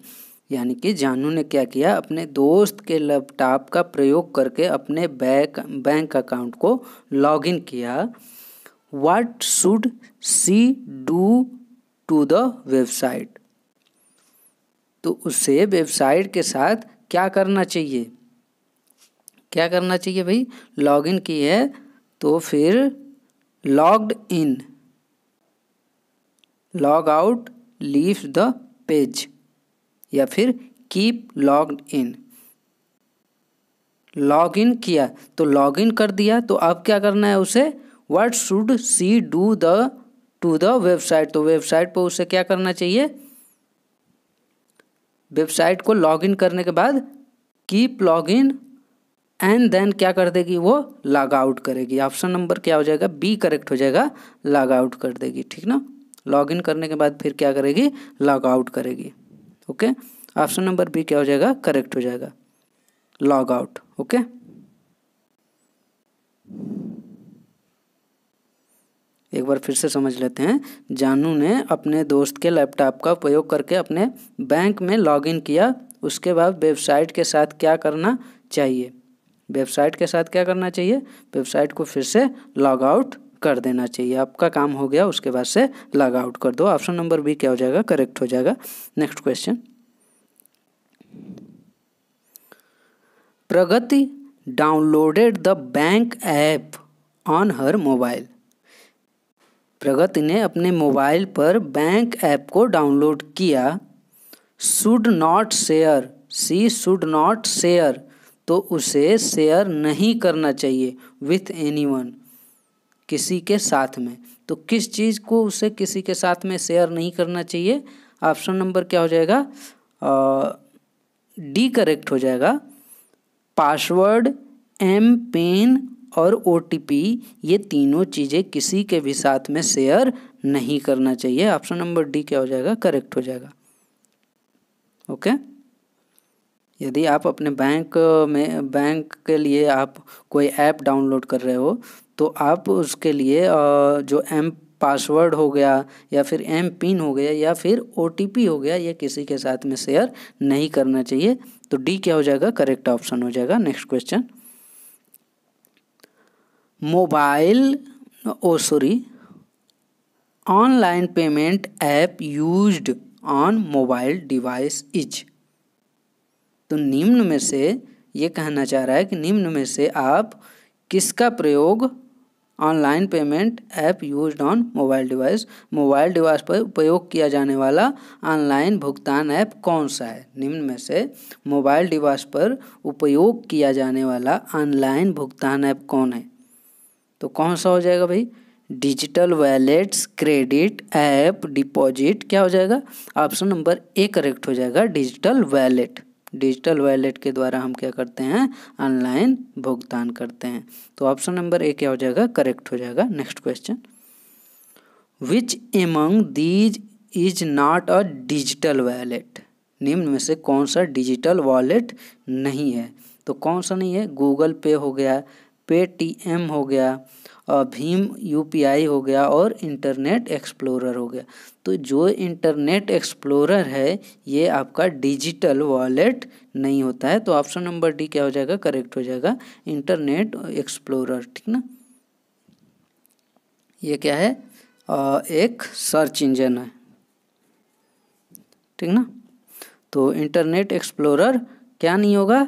यानी कि जानू ने क्या किया अपने दोस्त के लैपटॉप का प्रयोग करके अपने बैंक बैंक अकाउंट को लॉगिन किया what should she do to the website तो उसे वेबसाइट के साथ क्या करना चाहिए क्या करना चाहिए भाई लॉगिन की है तो फिर logged in log out leave the page या फिर keep log in log in किया तो लॉग इन कर दिया तो अब क्या करना है उसे what should she do the to the website तो वेबसाइट पर उसे क्या करना चाहिए वेबसाइट को लॉग इन करने के बाद keep log in and then क्या कर देगी वो लॉग आउट करेगी ऑप्शन नंबर क्या हो जाएगा बी करेक्ट हो जाएगा लॉग आउट कर देगी ठीक ना लॉग इन करने के बाद फिर क्या करेगी लॉग आउट करेगी ओके ऑप्शन नंबर बी क्या हो जाएगा करेक्ट हो जाएगा लॉग आउट ओके एक बार फिर से समझ लेते हैं जानू ने अपने दोस्त के लैपटॉप का उपयोग करके अपने बैंक में लॉगिन किया उसके बाद वेबसाइट के साथ क्या करना चाहिए वेबसाइट के साथ क्या करना चाहिए वेबसाइट को फिर से लॉग आउट कर देना चाहिए आपका काम हो गया उसके बाद से लॉग आउट कर दो ऑप्शन नंबर बी क्या हो जाएगा करेक्ट हो जाएगा next question Pragati downloaded the bank app on her mobile Pragati ने अपने मोबाइल पर बैंक ऐप को डाउनलोड किया should not share she should not share तो उसे शेयर नहीं करना चाहिए विथ एनी वन किसी के साथ में तो किस चीज़ को उसे किसी के साथ में शेयर नहीं करना चाहिए ऑप्शन नंबर क्या हो जाएगा डी करेक्ट हो जाएगा पासवर्ड एम पेन और ओ ये तीनों चीज़ें किसी के भी साथ में शेयर नहीं करना चाहिए ऑप्शन नंबर डी क्या हो जाएगा करेक्ट हो जाएगा ओके यदि आप अपने बैंक में बैंक के लिए आप कोई ऐप डाउनलोड कर रहे हो तो आप उसके लिए जो एम पासवर्ड हो गया या फिर एम पिन हो गया या फिर ओ हो गया ये किसी के साथ में शेयर नहीं करना चाहिए तो डी क्या हो जाएगा करेक्ट ऑप्शन हो जाएगा next question mobile oh sorry online payment app used on mobile device is तो निम्न में से ये कहना चाह रहा है कि निम्न में से आप किसका प्रयोग online payment app use on mobile device mobile device पर उपयोग किया जाने वाला ऑनलाइन भुगतान ऐप कौन सा है निम्न में से मोबाइल डिवाइस पर उपयोग किया जाने वाला ऑनलाइन भुगतान ऐप कौन है तो कौन सा हो जाएगा भाई digital wallets credit app deposit क्या हो जाएगा ऑप्शन नंबर ए करेक्ट हो जाएगा डिजिटल वैलेट डिजिटल वॉलेट के द्वारा हम क्या करते हैं ऑनलाइन भुगतान करते हैं तो ऑप्शन नंबर ए क्या हो जाएगा करेक्ट हो जाएगा next question which among these is not a digital wallet निम्न में से कौन सा डिजिटल वॉलेट नहीं है तो कौन सा नहीं है गूगल पे हो गया पे टी एम हो गया भीम यूपीआई हो गया और इंटरनेट एक्सप्लोरर हो गया तो जो इंटरनेट एक्सप्लोरर है ये आपका डिजिटल वॉलेट नहीं होता है तो ऑप्शन नंबर डी क्या हो जाएगा करेक्ट हो जाएगा इंटरनेट एक्सप्लोरर ठीक ना ये क्या है आ, एक सर्च इंजन है ठीक ना तो इंटरनेट एक्सप्लोरर क्या नहीं होगा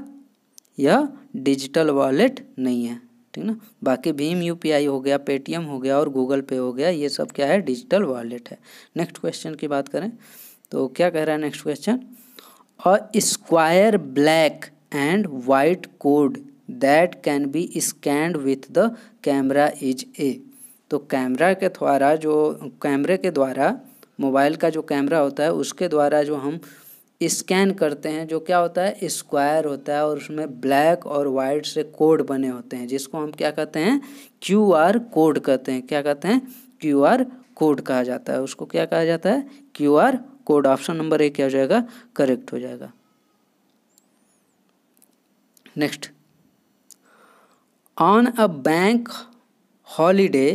यह डिजिटल वॉलेट नहीं है ठीक ना बाकी भीम यूपीआई हो गया पेटीएम हो गया और गूगल पे हो गया ये सब क्या है डिजिटल वॉलेट है नेक्स्ट क्वेश्चन की बात करें तो क्या कह रहा है नेक्स्ट क्वेश्चन और square black and white code that can be scanned with the camera is a तो कैमरा के द्वारा जो कैमरे के द्वारा मोबाइल का जो कैमरा होता है उसके द्वारा जो हम स्कैन करते हैं जो क्या होता है स्क्वायर होता है और उसमें ब्लैक और वाइट से कोड बने होते हैं जिसको हम क्या कहते हैं क्यू आर कोड कहते हैं क्या कहते हैं क्यू आर कोड कहा जाता है उसको क्या कहा जाता है Q R code option number A क्या हो जाएगा करेक्ट हो जाएगा next on a bank holiday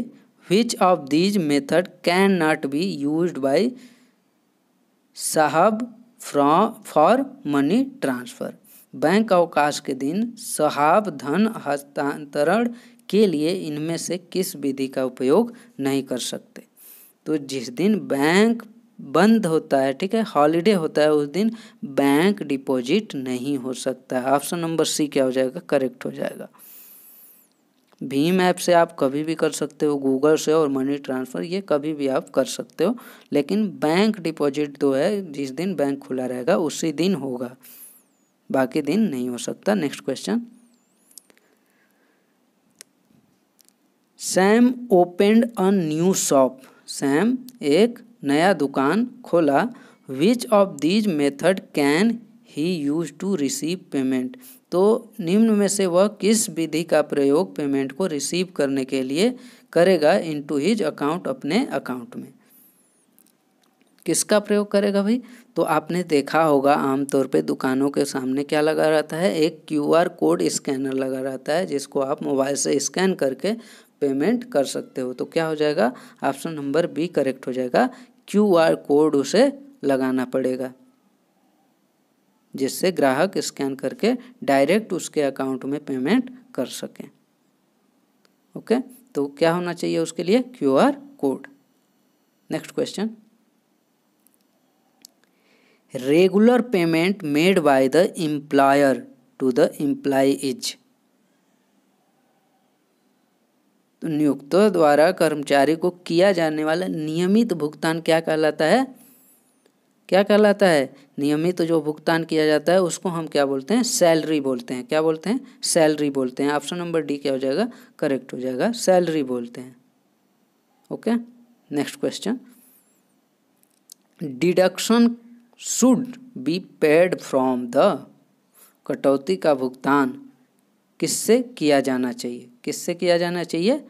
which of these method can not be use by साहब फ्रॉ फॉर मनी ट्रांसफर बैंक अवकाश के दिन सहाब धन हस्तांतरण के लिए इनमें से किस विधि का उपयोग नहीं कर सकते तो जिस दिन बैंक बंद होता है ठीक है हॉलीडे होता है उस दिन बैंक डिपॉजिट नहीं हो सकता है ऑप्शन नंबर सी क्या हो जाएगा करेक्ट हो जाएगा भीम ऐप से आप कभी भी कर सकते हो गूगल से और मनी ट्रांसफ़र ये कभी भी आप कर सकते हो लेकिन बैंक डिपॉजिट जो है जिस दिन बैंक खुला रहेगा उसी दिन होगा बाकी दिन नहीं हो सकता next question Sam opened a new shop Sam एक नया दुकान खोला which of these method can he use to receive payment तो निम्न में से वह किस विधि का प्रयोग पेमेंट को रिसीव करने के लिए करेगा इनटू हिज अकाउंट अपने अकाउंट में किसका प्रयोग करेगा भाई तो आपने देखा होगा आमतौर पे दुकानों के सामने क्या लगा रहता है एक क्यूआर कोड स्कैनर लगा रहता है जिसको आप मोबाइल से स्कैन करके पेमेंट कर सकते हो तो क्या हो जाएगा ऑप्शन नंबर बी करेक्ट हो जाएगा क्यूआर कोड उसे लगाना पड़ेगा जिससे ग्राहक स्कैन करके डायरेक्ट उसके अकाउंट में पेमेंट कर सके ओके तो क्या होना चाहिए उसके लिए Q R code next question regular payment made by the employer to the employees is नियुक्तों द्वारा कर्मचारी को किया जाने वाला नियमित भुगतान क्या कहलाता है क्या कहलाता है नियमित तो जो भुगतान किया जाता है उसको हम क्या बोलते हैं सैलरी बोलते हैं क्या बोलते हैं सैलरी बोलते हैं ऑप्शन नंबर डी क्या हो जाएगा करेक्ट हो जाएगा सैलरी बोलते हैं okay next question deduction should be paid from the कटौती का भुगतान किससे किया जाना चाहिए किससे किया जाना चाहिए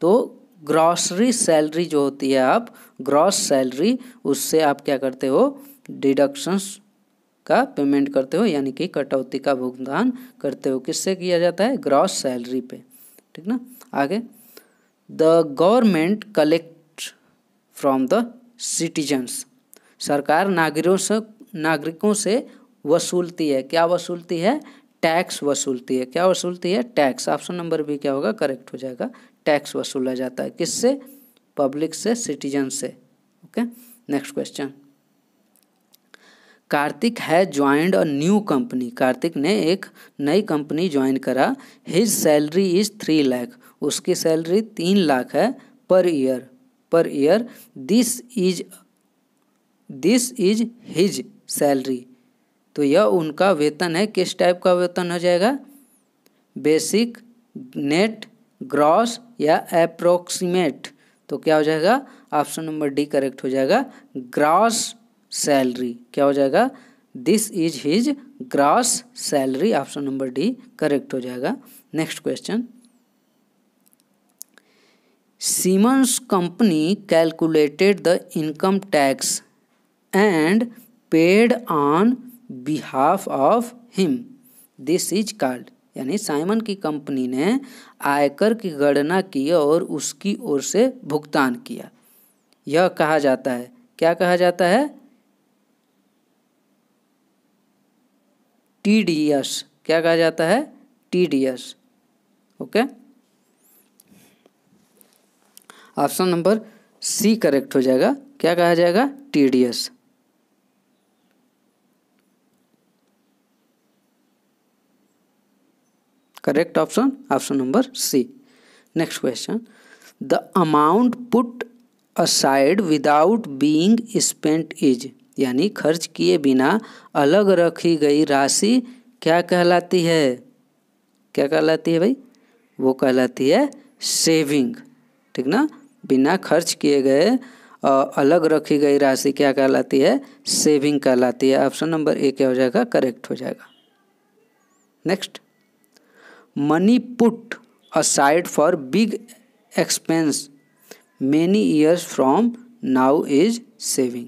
तो ग्रॉसरी सैलरी जो होती है आप ग्रॉस सैलरी उससे आप क्या करते हो डिडक्शंस का पेमेंट करते हो यानी कि कटौती का भुगतान करते हो किससे किया जाता है ग्रॉस सैलरी पे ठीक ना आगे the government collect from the citizens सरकार नागरिकों से नागरिकों से वसूलती है क्या वसूलती है टैक्स वसूलती है क्या वसूलती है टैक्स ऑप्शन नंबर भी क्या होगा करेक्ट हो जाएगा टैक्स वसूला जाता है किससे पब्लिक से सिटीजन से ओके नेक्स्ट क्वेश्चन कार्तिक है joined a new company Kartik ने एक नई कंपनी ज्वाइन करा his salary is three lakh उसकी सैलरी तीन लाख है per year per year this is this is his salary तो यह उनका वेतन है किस टाइप का वेतन हो जाएगा बेसिक नेट ग्रॉस या अप्रोक्सीमेट तो क्या हो जाएगा ऑप्शन नंबर डी करेक्ट हो जाएगा ग्रॉस सैलरी क्या हो जाएगा this is his gross salary option number D correct हो जाएगा next question Simon's company calculated the income tax and paid on behalf of him this is called यानी Simon की company ने आयकर की गणना की और उसकी ओर से भुगतान किया यह कहा जाता है क्या कहा जाता है टी क्या कहा जाता है T D S okay option number C correct हो जाएगा क्या कहा जाएगा T D S correct option option number C next question the amount put aside without being spent is यानी खर्च किए बिना अलग रखी गई राशि क्या कहलाती है क्या कहलाती है भाई वो कहलाती है सेविंग ठीक ना बिना खर्च किए गए अलग रखी गई राशि क्या कहलाती है सेविंग कहलाती है ऑप्शन नंबर ए क्या हो जाएगा करेक्ट हो जाएगा next money put aside for big expense many years from now is saving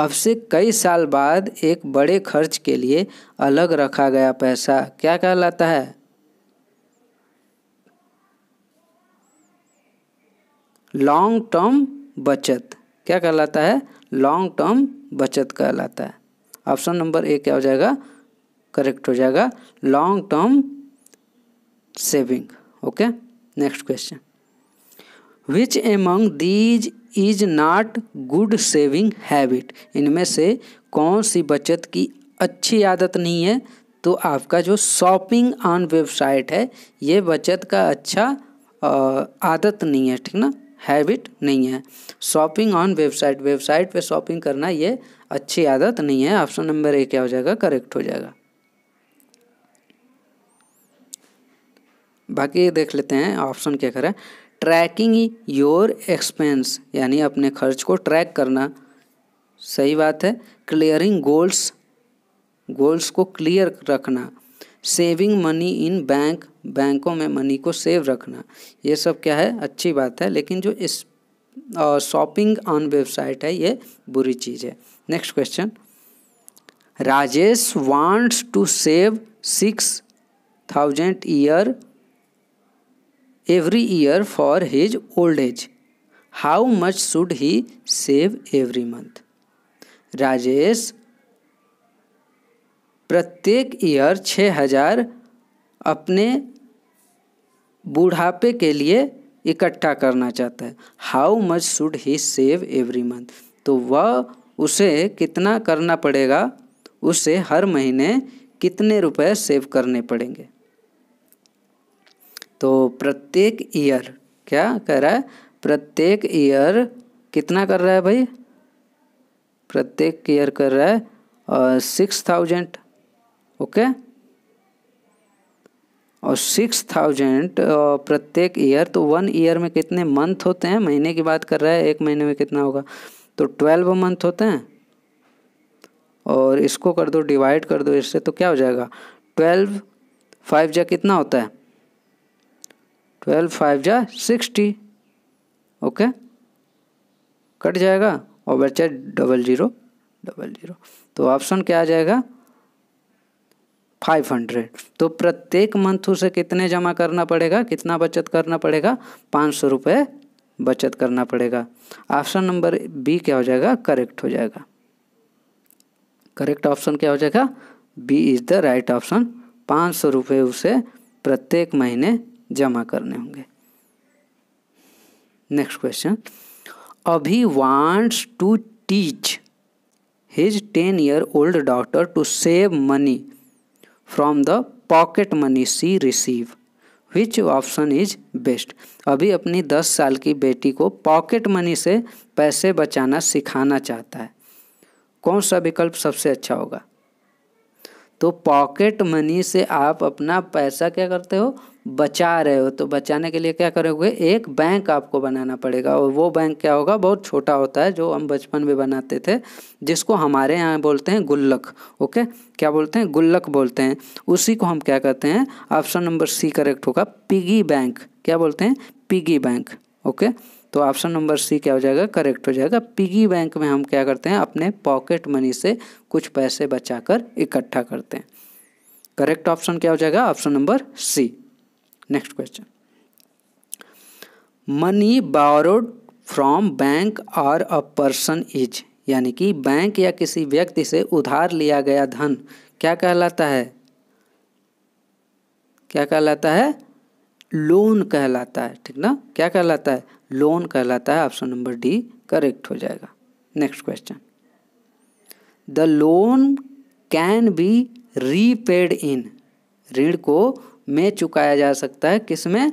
अब से कई साल बाद एक बड़े खर्च के लिए अलग रखा गया पैसा क्या कहलाता है लॉन्ग टर्म बचत क्या कहलाता है लॉन्ग टर्म बचत कहलाता है ऑप्शन नंबर ए क्या हो जाएगा करेक्ट हो जाएगा long term saving okay next question which among these is not good saving habit इनमें से कौन सी बचत की अच्छी आदत नहीं है तो आपका जो शॉपिंग ऑन वेबसाइट है ये बचत का अच्छा आदत नहीं है ठीक ना हैबिट नहीं है शॉपिंग ऑन वेबसाइट वेबसाइट पे शॉपिंग करना ये अच्छी आदत नहीं है ऑप्शन नंबर ए क्या हो जाएगा करेक्ट हो जाएगा बाकी देख लेते हैं ऑप्शन क्या करें ट्रैकिंग योर एक्सपेंस यानी अपने खर्च को ट्रैक करना सही बात है क्लियरिंग गोल्स गोल्स को क्लियर रखना सेविंग मनी इन बैंक बैंकों में मनी को सेव रखना ये सब क्या है अच्छी बात है लेकिन जो इस शॉपिंग ऑन वेबसाइट है ये बुरी चीज़ है next question Rajesh wants to save six thousand year every year for his old age. How much should he save every month? Rajesh प्रत्येक ईयर छः हजार अपने बुढ़ापे के लिए इकट्ठा करना चाहता है how much should he save every month तो वह उसे कितना करना पड़ेगा उसे हर महीने कितने रुपए सेव करने पड़ेंगे तो प्रत्येक ईयर क्या कह रहा है प्रत्येक ईयर कितना कर रहा है भाई प्रत्येक ईयर कर रहा है सिक्स थाउजेंड ओके और सिक्स थाउजेंड प्रत्येक ईयर तो वन ईयर में कितने मंथ होते हैं महीने की बात कर रहा है एक महीने में कितना होगा तो ट्वेल्व मंथ होते हैं और इसको कर दो डिवाइड कर दो इससे तो क्या हो जाएगा ट्वेल्व फाइव जा कितना होता है ट्वेल्व फाइव जा सिक्सटी ओके कट जाएगा और बचा डबल ज़ीरो डबल ज़ीरो तो ऑप्शन क्या आ जाएगा फाइव हंड्रेड तो प्रत्येक मंथ उसे कितने जमा करना पड़ेगा कितना बचत करना पड़ेगा पाँच सौ रुपये बचत करना पड़ेगा ऑप्शन नंबर बी क्या हो जाएगा करेक्ट हो जाएगा करेक्ट ऑप्शन क्या हो जाएगा B is the right option पाँच सौ रुपये उसे प्रत्येक महीने जमा करने होंगे next question Abhi wants to teach his ten year old daughter to save money from the pocket money she receive which option is best Abhi अपनी दस साल की बेटी को पॉकेट मनी से पैसे बचाना सिखाना चाहता है कौन सा विकल्प सबसे अच्छा होगा तो पॉकेट मनी से आप अपना पैसा क्या करते हो बचा रहे हो तो बचाने के लिए क्या करोगे एक बैंक आपको बनाना पड़ेगा और वो बैंक क्या होगा बहुत छोटा होता है जो हम बचपन में बनाते थे जिसको हमारे यहाँ बोलते हैं गुल्लक ओके क्या बोलते हैं गुल्लक बोलते हैं उसी को हम क्या कहते हैं ऑप्शन नंबर सी करेक्ट होगा पिगी बैंक क्या बोलते हैं पिगी बैंक ओके तो ऑप्शन नंबर सी क्या हो जाएगा करेक्ट हो जाएगा पिगी बैंक में हम क्या करते हैं अपने पॉकेट मनी से कुछ पैसे बचाकर इकट्ठा करते हैं करेक्ट ऑप्शन क्या हो जाएगा option number C next question money borrowed from bank or a person is यानी कि बैंक या किसी व्यक्ति से उधार लिया गया धन क्या कहलाता है क्या कहलाता है लोन कहलाता है ठीक ना क्या कहलाता है लोन कहलाता है ऑप्शन नंबर डी करेक्ट हो जाएगा next question the loan can be repaid in ऋण को में चुकाया जा सकता है किसमें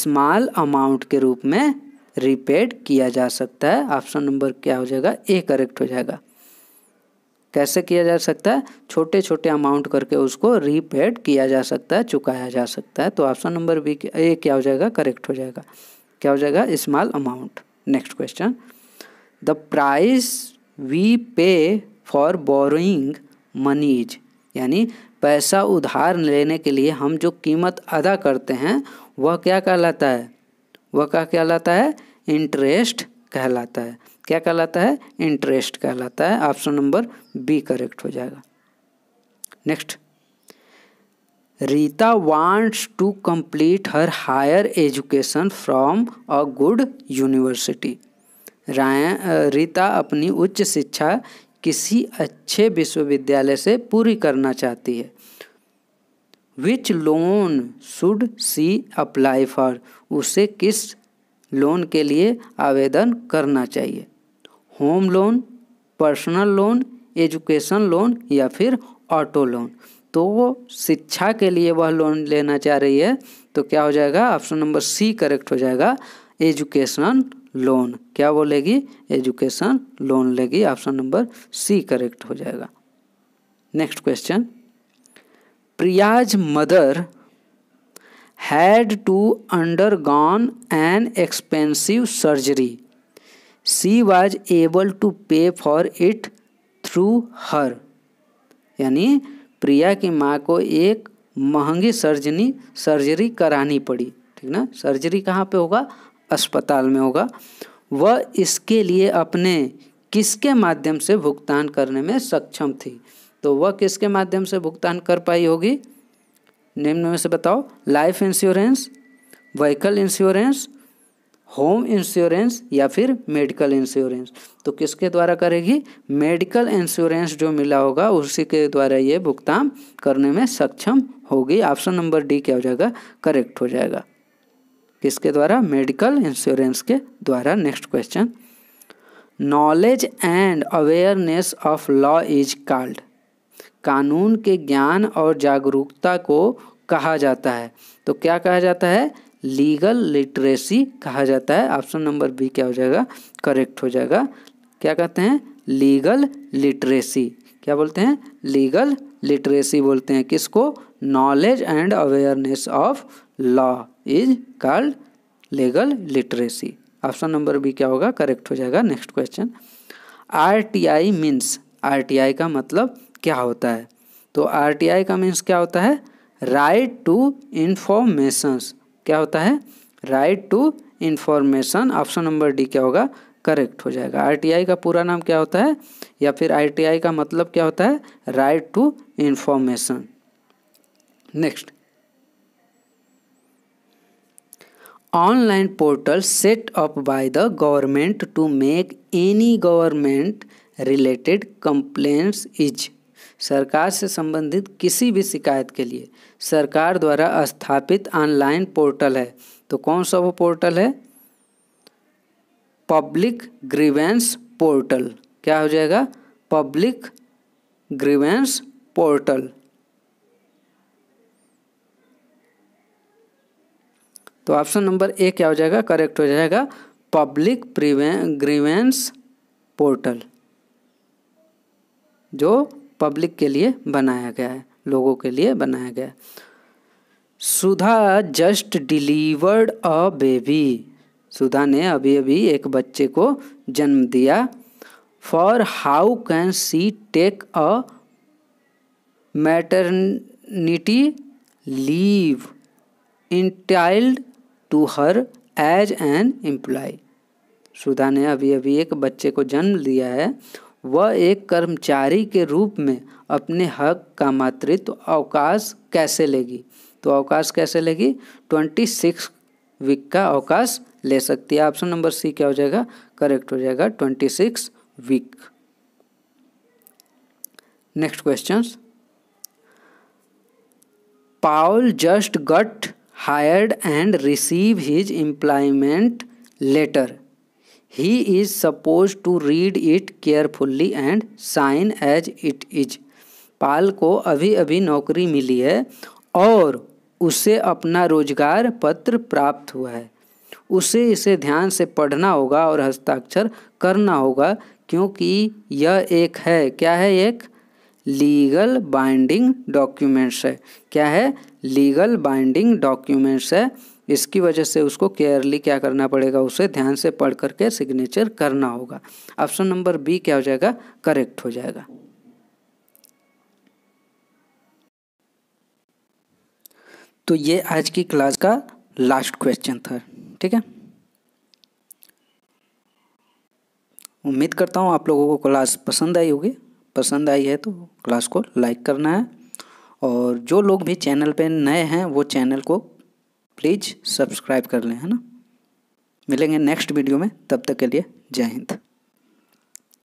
स्मॉल अमाउंट के रूप में रिपेड किया जा सकता है ऑप्शन नंबर क्या हो जाएगा ए करेक्ट हो जाएगा कैसे किया जा सकता है छोटे छोटे अमाउंट करके उसको रीपेड किया जा सकता है चुकाया जा सकता है तो ऑप्शन नंबर बी ए क्या हो जाएगा करेक्ट हो जाएगा क्या हो जाएगा small amount next question the price we pay for borrowing moneys यानी पैसा उधार लेने के लिए हम जो कीमत अदा करते हैं वह क्या कहलाता है वह क्या कहलाता है इंटरेस्ट कहलाता है क्या कहलाता है इंटरेस्ट कहलाता है ऑप्शन नंबर बी करेक्ट हो जाएगा next wants to to her higher education from a good university राय रीता अपनी उच्च शिक्षा किसी अच्छे विश्वविद्यालय से पूरी करना चाहती है which loan should she apply for उसे किस लोन के लिए आवेदन करना चाहिए home loan personal loan education loan या फिर ऑटो लोन तो शिक्षा के लिए वह लोन लेना चाह रही है तो क्या हो जाएगा ऑप्शन नंबर सी करेक्ट हो जाएगा एजुकेशन लोन क्या बोलेगी एजुकेशन लोन लेगी ऑप्शन नंबर सी करेक्ट हो जाएगा next question Priya's mother had to undergone an expensive surgery she was able to pay for it through her यानी प्रिया की माँ को एक महंगी सर्जनी सर्जरी करानी पड़ी ठीक ना सर्जरी कहाँ पे होगा अस्पताल में होगा वह इसके लिए अपने किसके माध्यम से भुगतान करने में सक्षम थी तो वह किसके माध्यम से भुगतान कर पाई होगी निम्न में से बताओ life insurance vehicle insurance home insurance या फिर मेडिकल इंश्योरेंस तो किसके द्वारा करेगी मेडिकल इंश्योरेंस जो मिला होगा उसी के द्वारा ये भुगतान करने में सक्षम होगी ऑप्शन नंबर डी क्या हो जाएगा करेक्ट हो जाएगा किसके द्वारा मेडिकल इंश्योरेंस के द्वारा next question knowledge and awareness of law is called कानून के ज्ञान और जागरूकता को कहा जाता है तो क्या कहा जाता है लीगल लिटरेसी कहा जाता है ऑप्शन नंबर बी क्या हो जाएगा करेक्ट हो जाएगा क्या कहते हैं लीगल लिटरेसी क्या बोलते हैं लीगल लिटरेसी बोलते हैं किसको knowledge and awareness of law is called legal literacy option number B क्या होगा करेक्ट हो जाएगा next question R T I means R T I का मतलब क्या होता है तो आर टी आई का मीन्स क्या होता है राइट टू इन्फॉर्मेशंस क्या होता है right to information option number D क्या होगा करेक्ट हो जाएगा आरटीआई का पूरा नाम क्या होता है या फिर आरटीआई का मतलब क्या होता है right to information next online portal set up by the government to make any government related complaints is सरकार से संबंधित किसी भी शिकायत के लिए सरकार द्वारा स्थापित ऑनलाइन पोर्टल है तो कौन सा वो पोर्टल है पब्लिक ग्रीवेंस पोर्टल क्या हो जाएगा पब्लिक ग्रीवेंस पोर्टल तो ऑप्शन नंबर ए क्या हो जाएगा करेक्ट हो जाएगा पब्लिक ग्रीवेंस पोर्टल जो पब्लिक के लिए बनाया गया है लोगों के लिए बनाया गया Sudha just delivered a baby Sudha ने अभी अभी एक बच्चे को जन्म दिया for how can she take a maternity leave entitled to her as an employ Sudha ने अभी अभी एक बच्चे को जन्म दिया है वह एक कर्मचारी के रूप में अपने हक का मातृत्व अवकाश कैसे लेगी तो अवकाश कैसे लेगी ट्वेंटी सिक्स वीक का अवकाश ले सकती है ऑप्शन नंबर सी क्या हो जाएगा करेक्ट हो जाएगा twenty six week next question Paul just got hired and receive his employment letter he is suppose to read it carefully and sign as it is Paul को अभी अभी नौकरी मिली है और उसे अपना रोजगार पत्र प्राप्त हुआ है उसे इसे ध्यान से पढ़ना होगा और हस्ताक्षर करना होगा क्योंकि यह एक है क्या है एक लीगल बाइंडिंग डॉक्यूमेंट्स है क्या है लीगल बाइंडिंग डॉक्यूमेंट्स है इसकी वजह से उसको केयरली क्या करना पड़ेगा उसे ध्यान से पढ़ करके सिग्नेचर करना होगा ऑप्शन नंबर बी क्या हो जाएगा करेक्ट हो जाएगा तो ये आज की क्लास का लास्ट क्वेश्चन था ठीक है उम्मीद करता हूँ आप लोगों को क्लास पसंद आई होगी पसंद आई है तो क्लास को लाइक करना है और जो लोग भी चैनल पे नए हैं वो चैनल को प्लीज़ सब्सक्राइब कर लें है ना मिलेंगे नेक्स्ट वीडियो में तब तक के लिए जय हिंद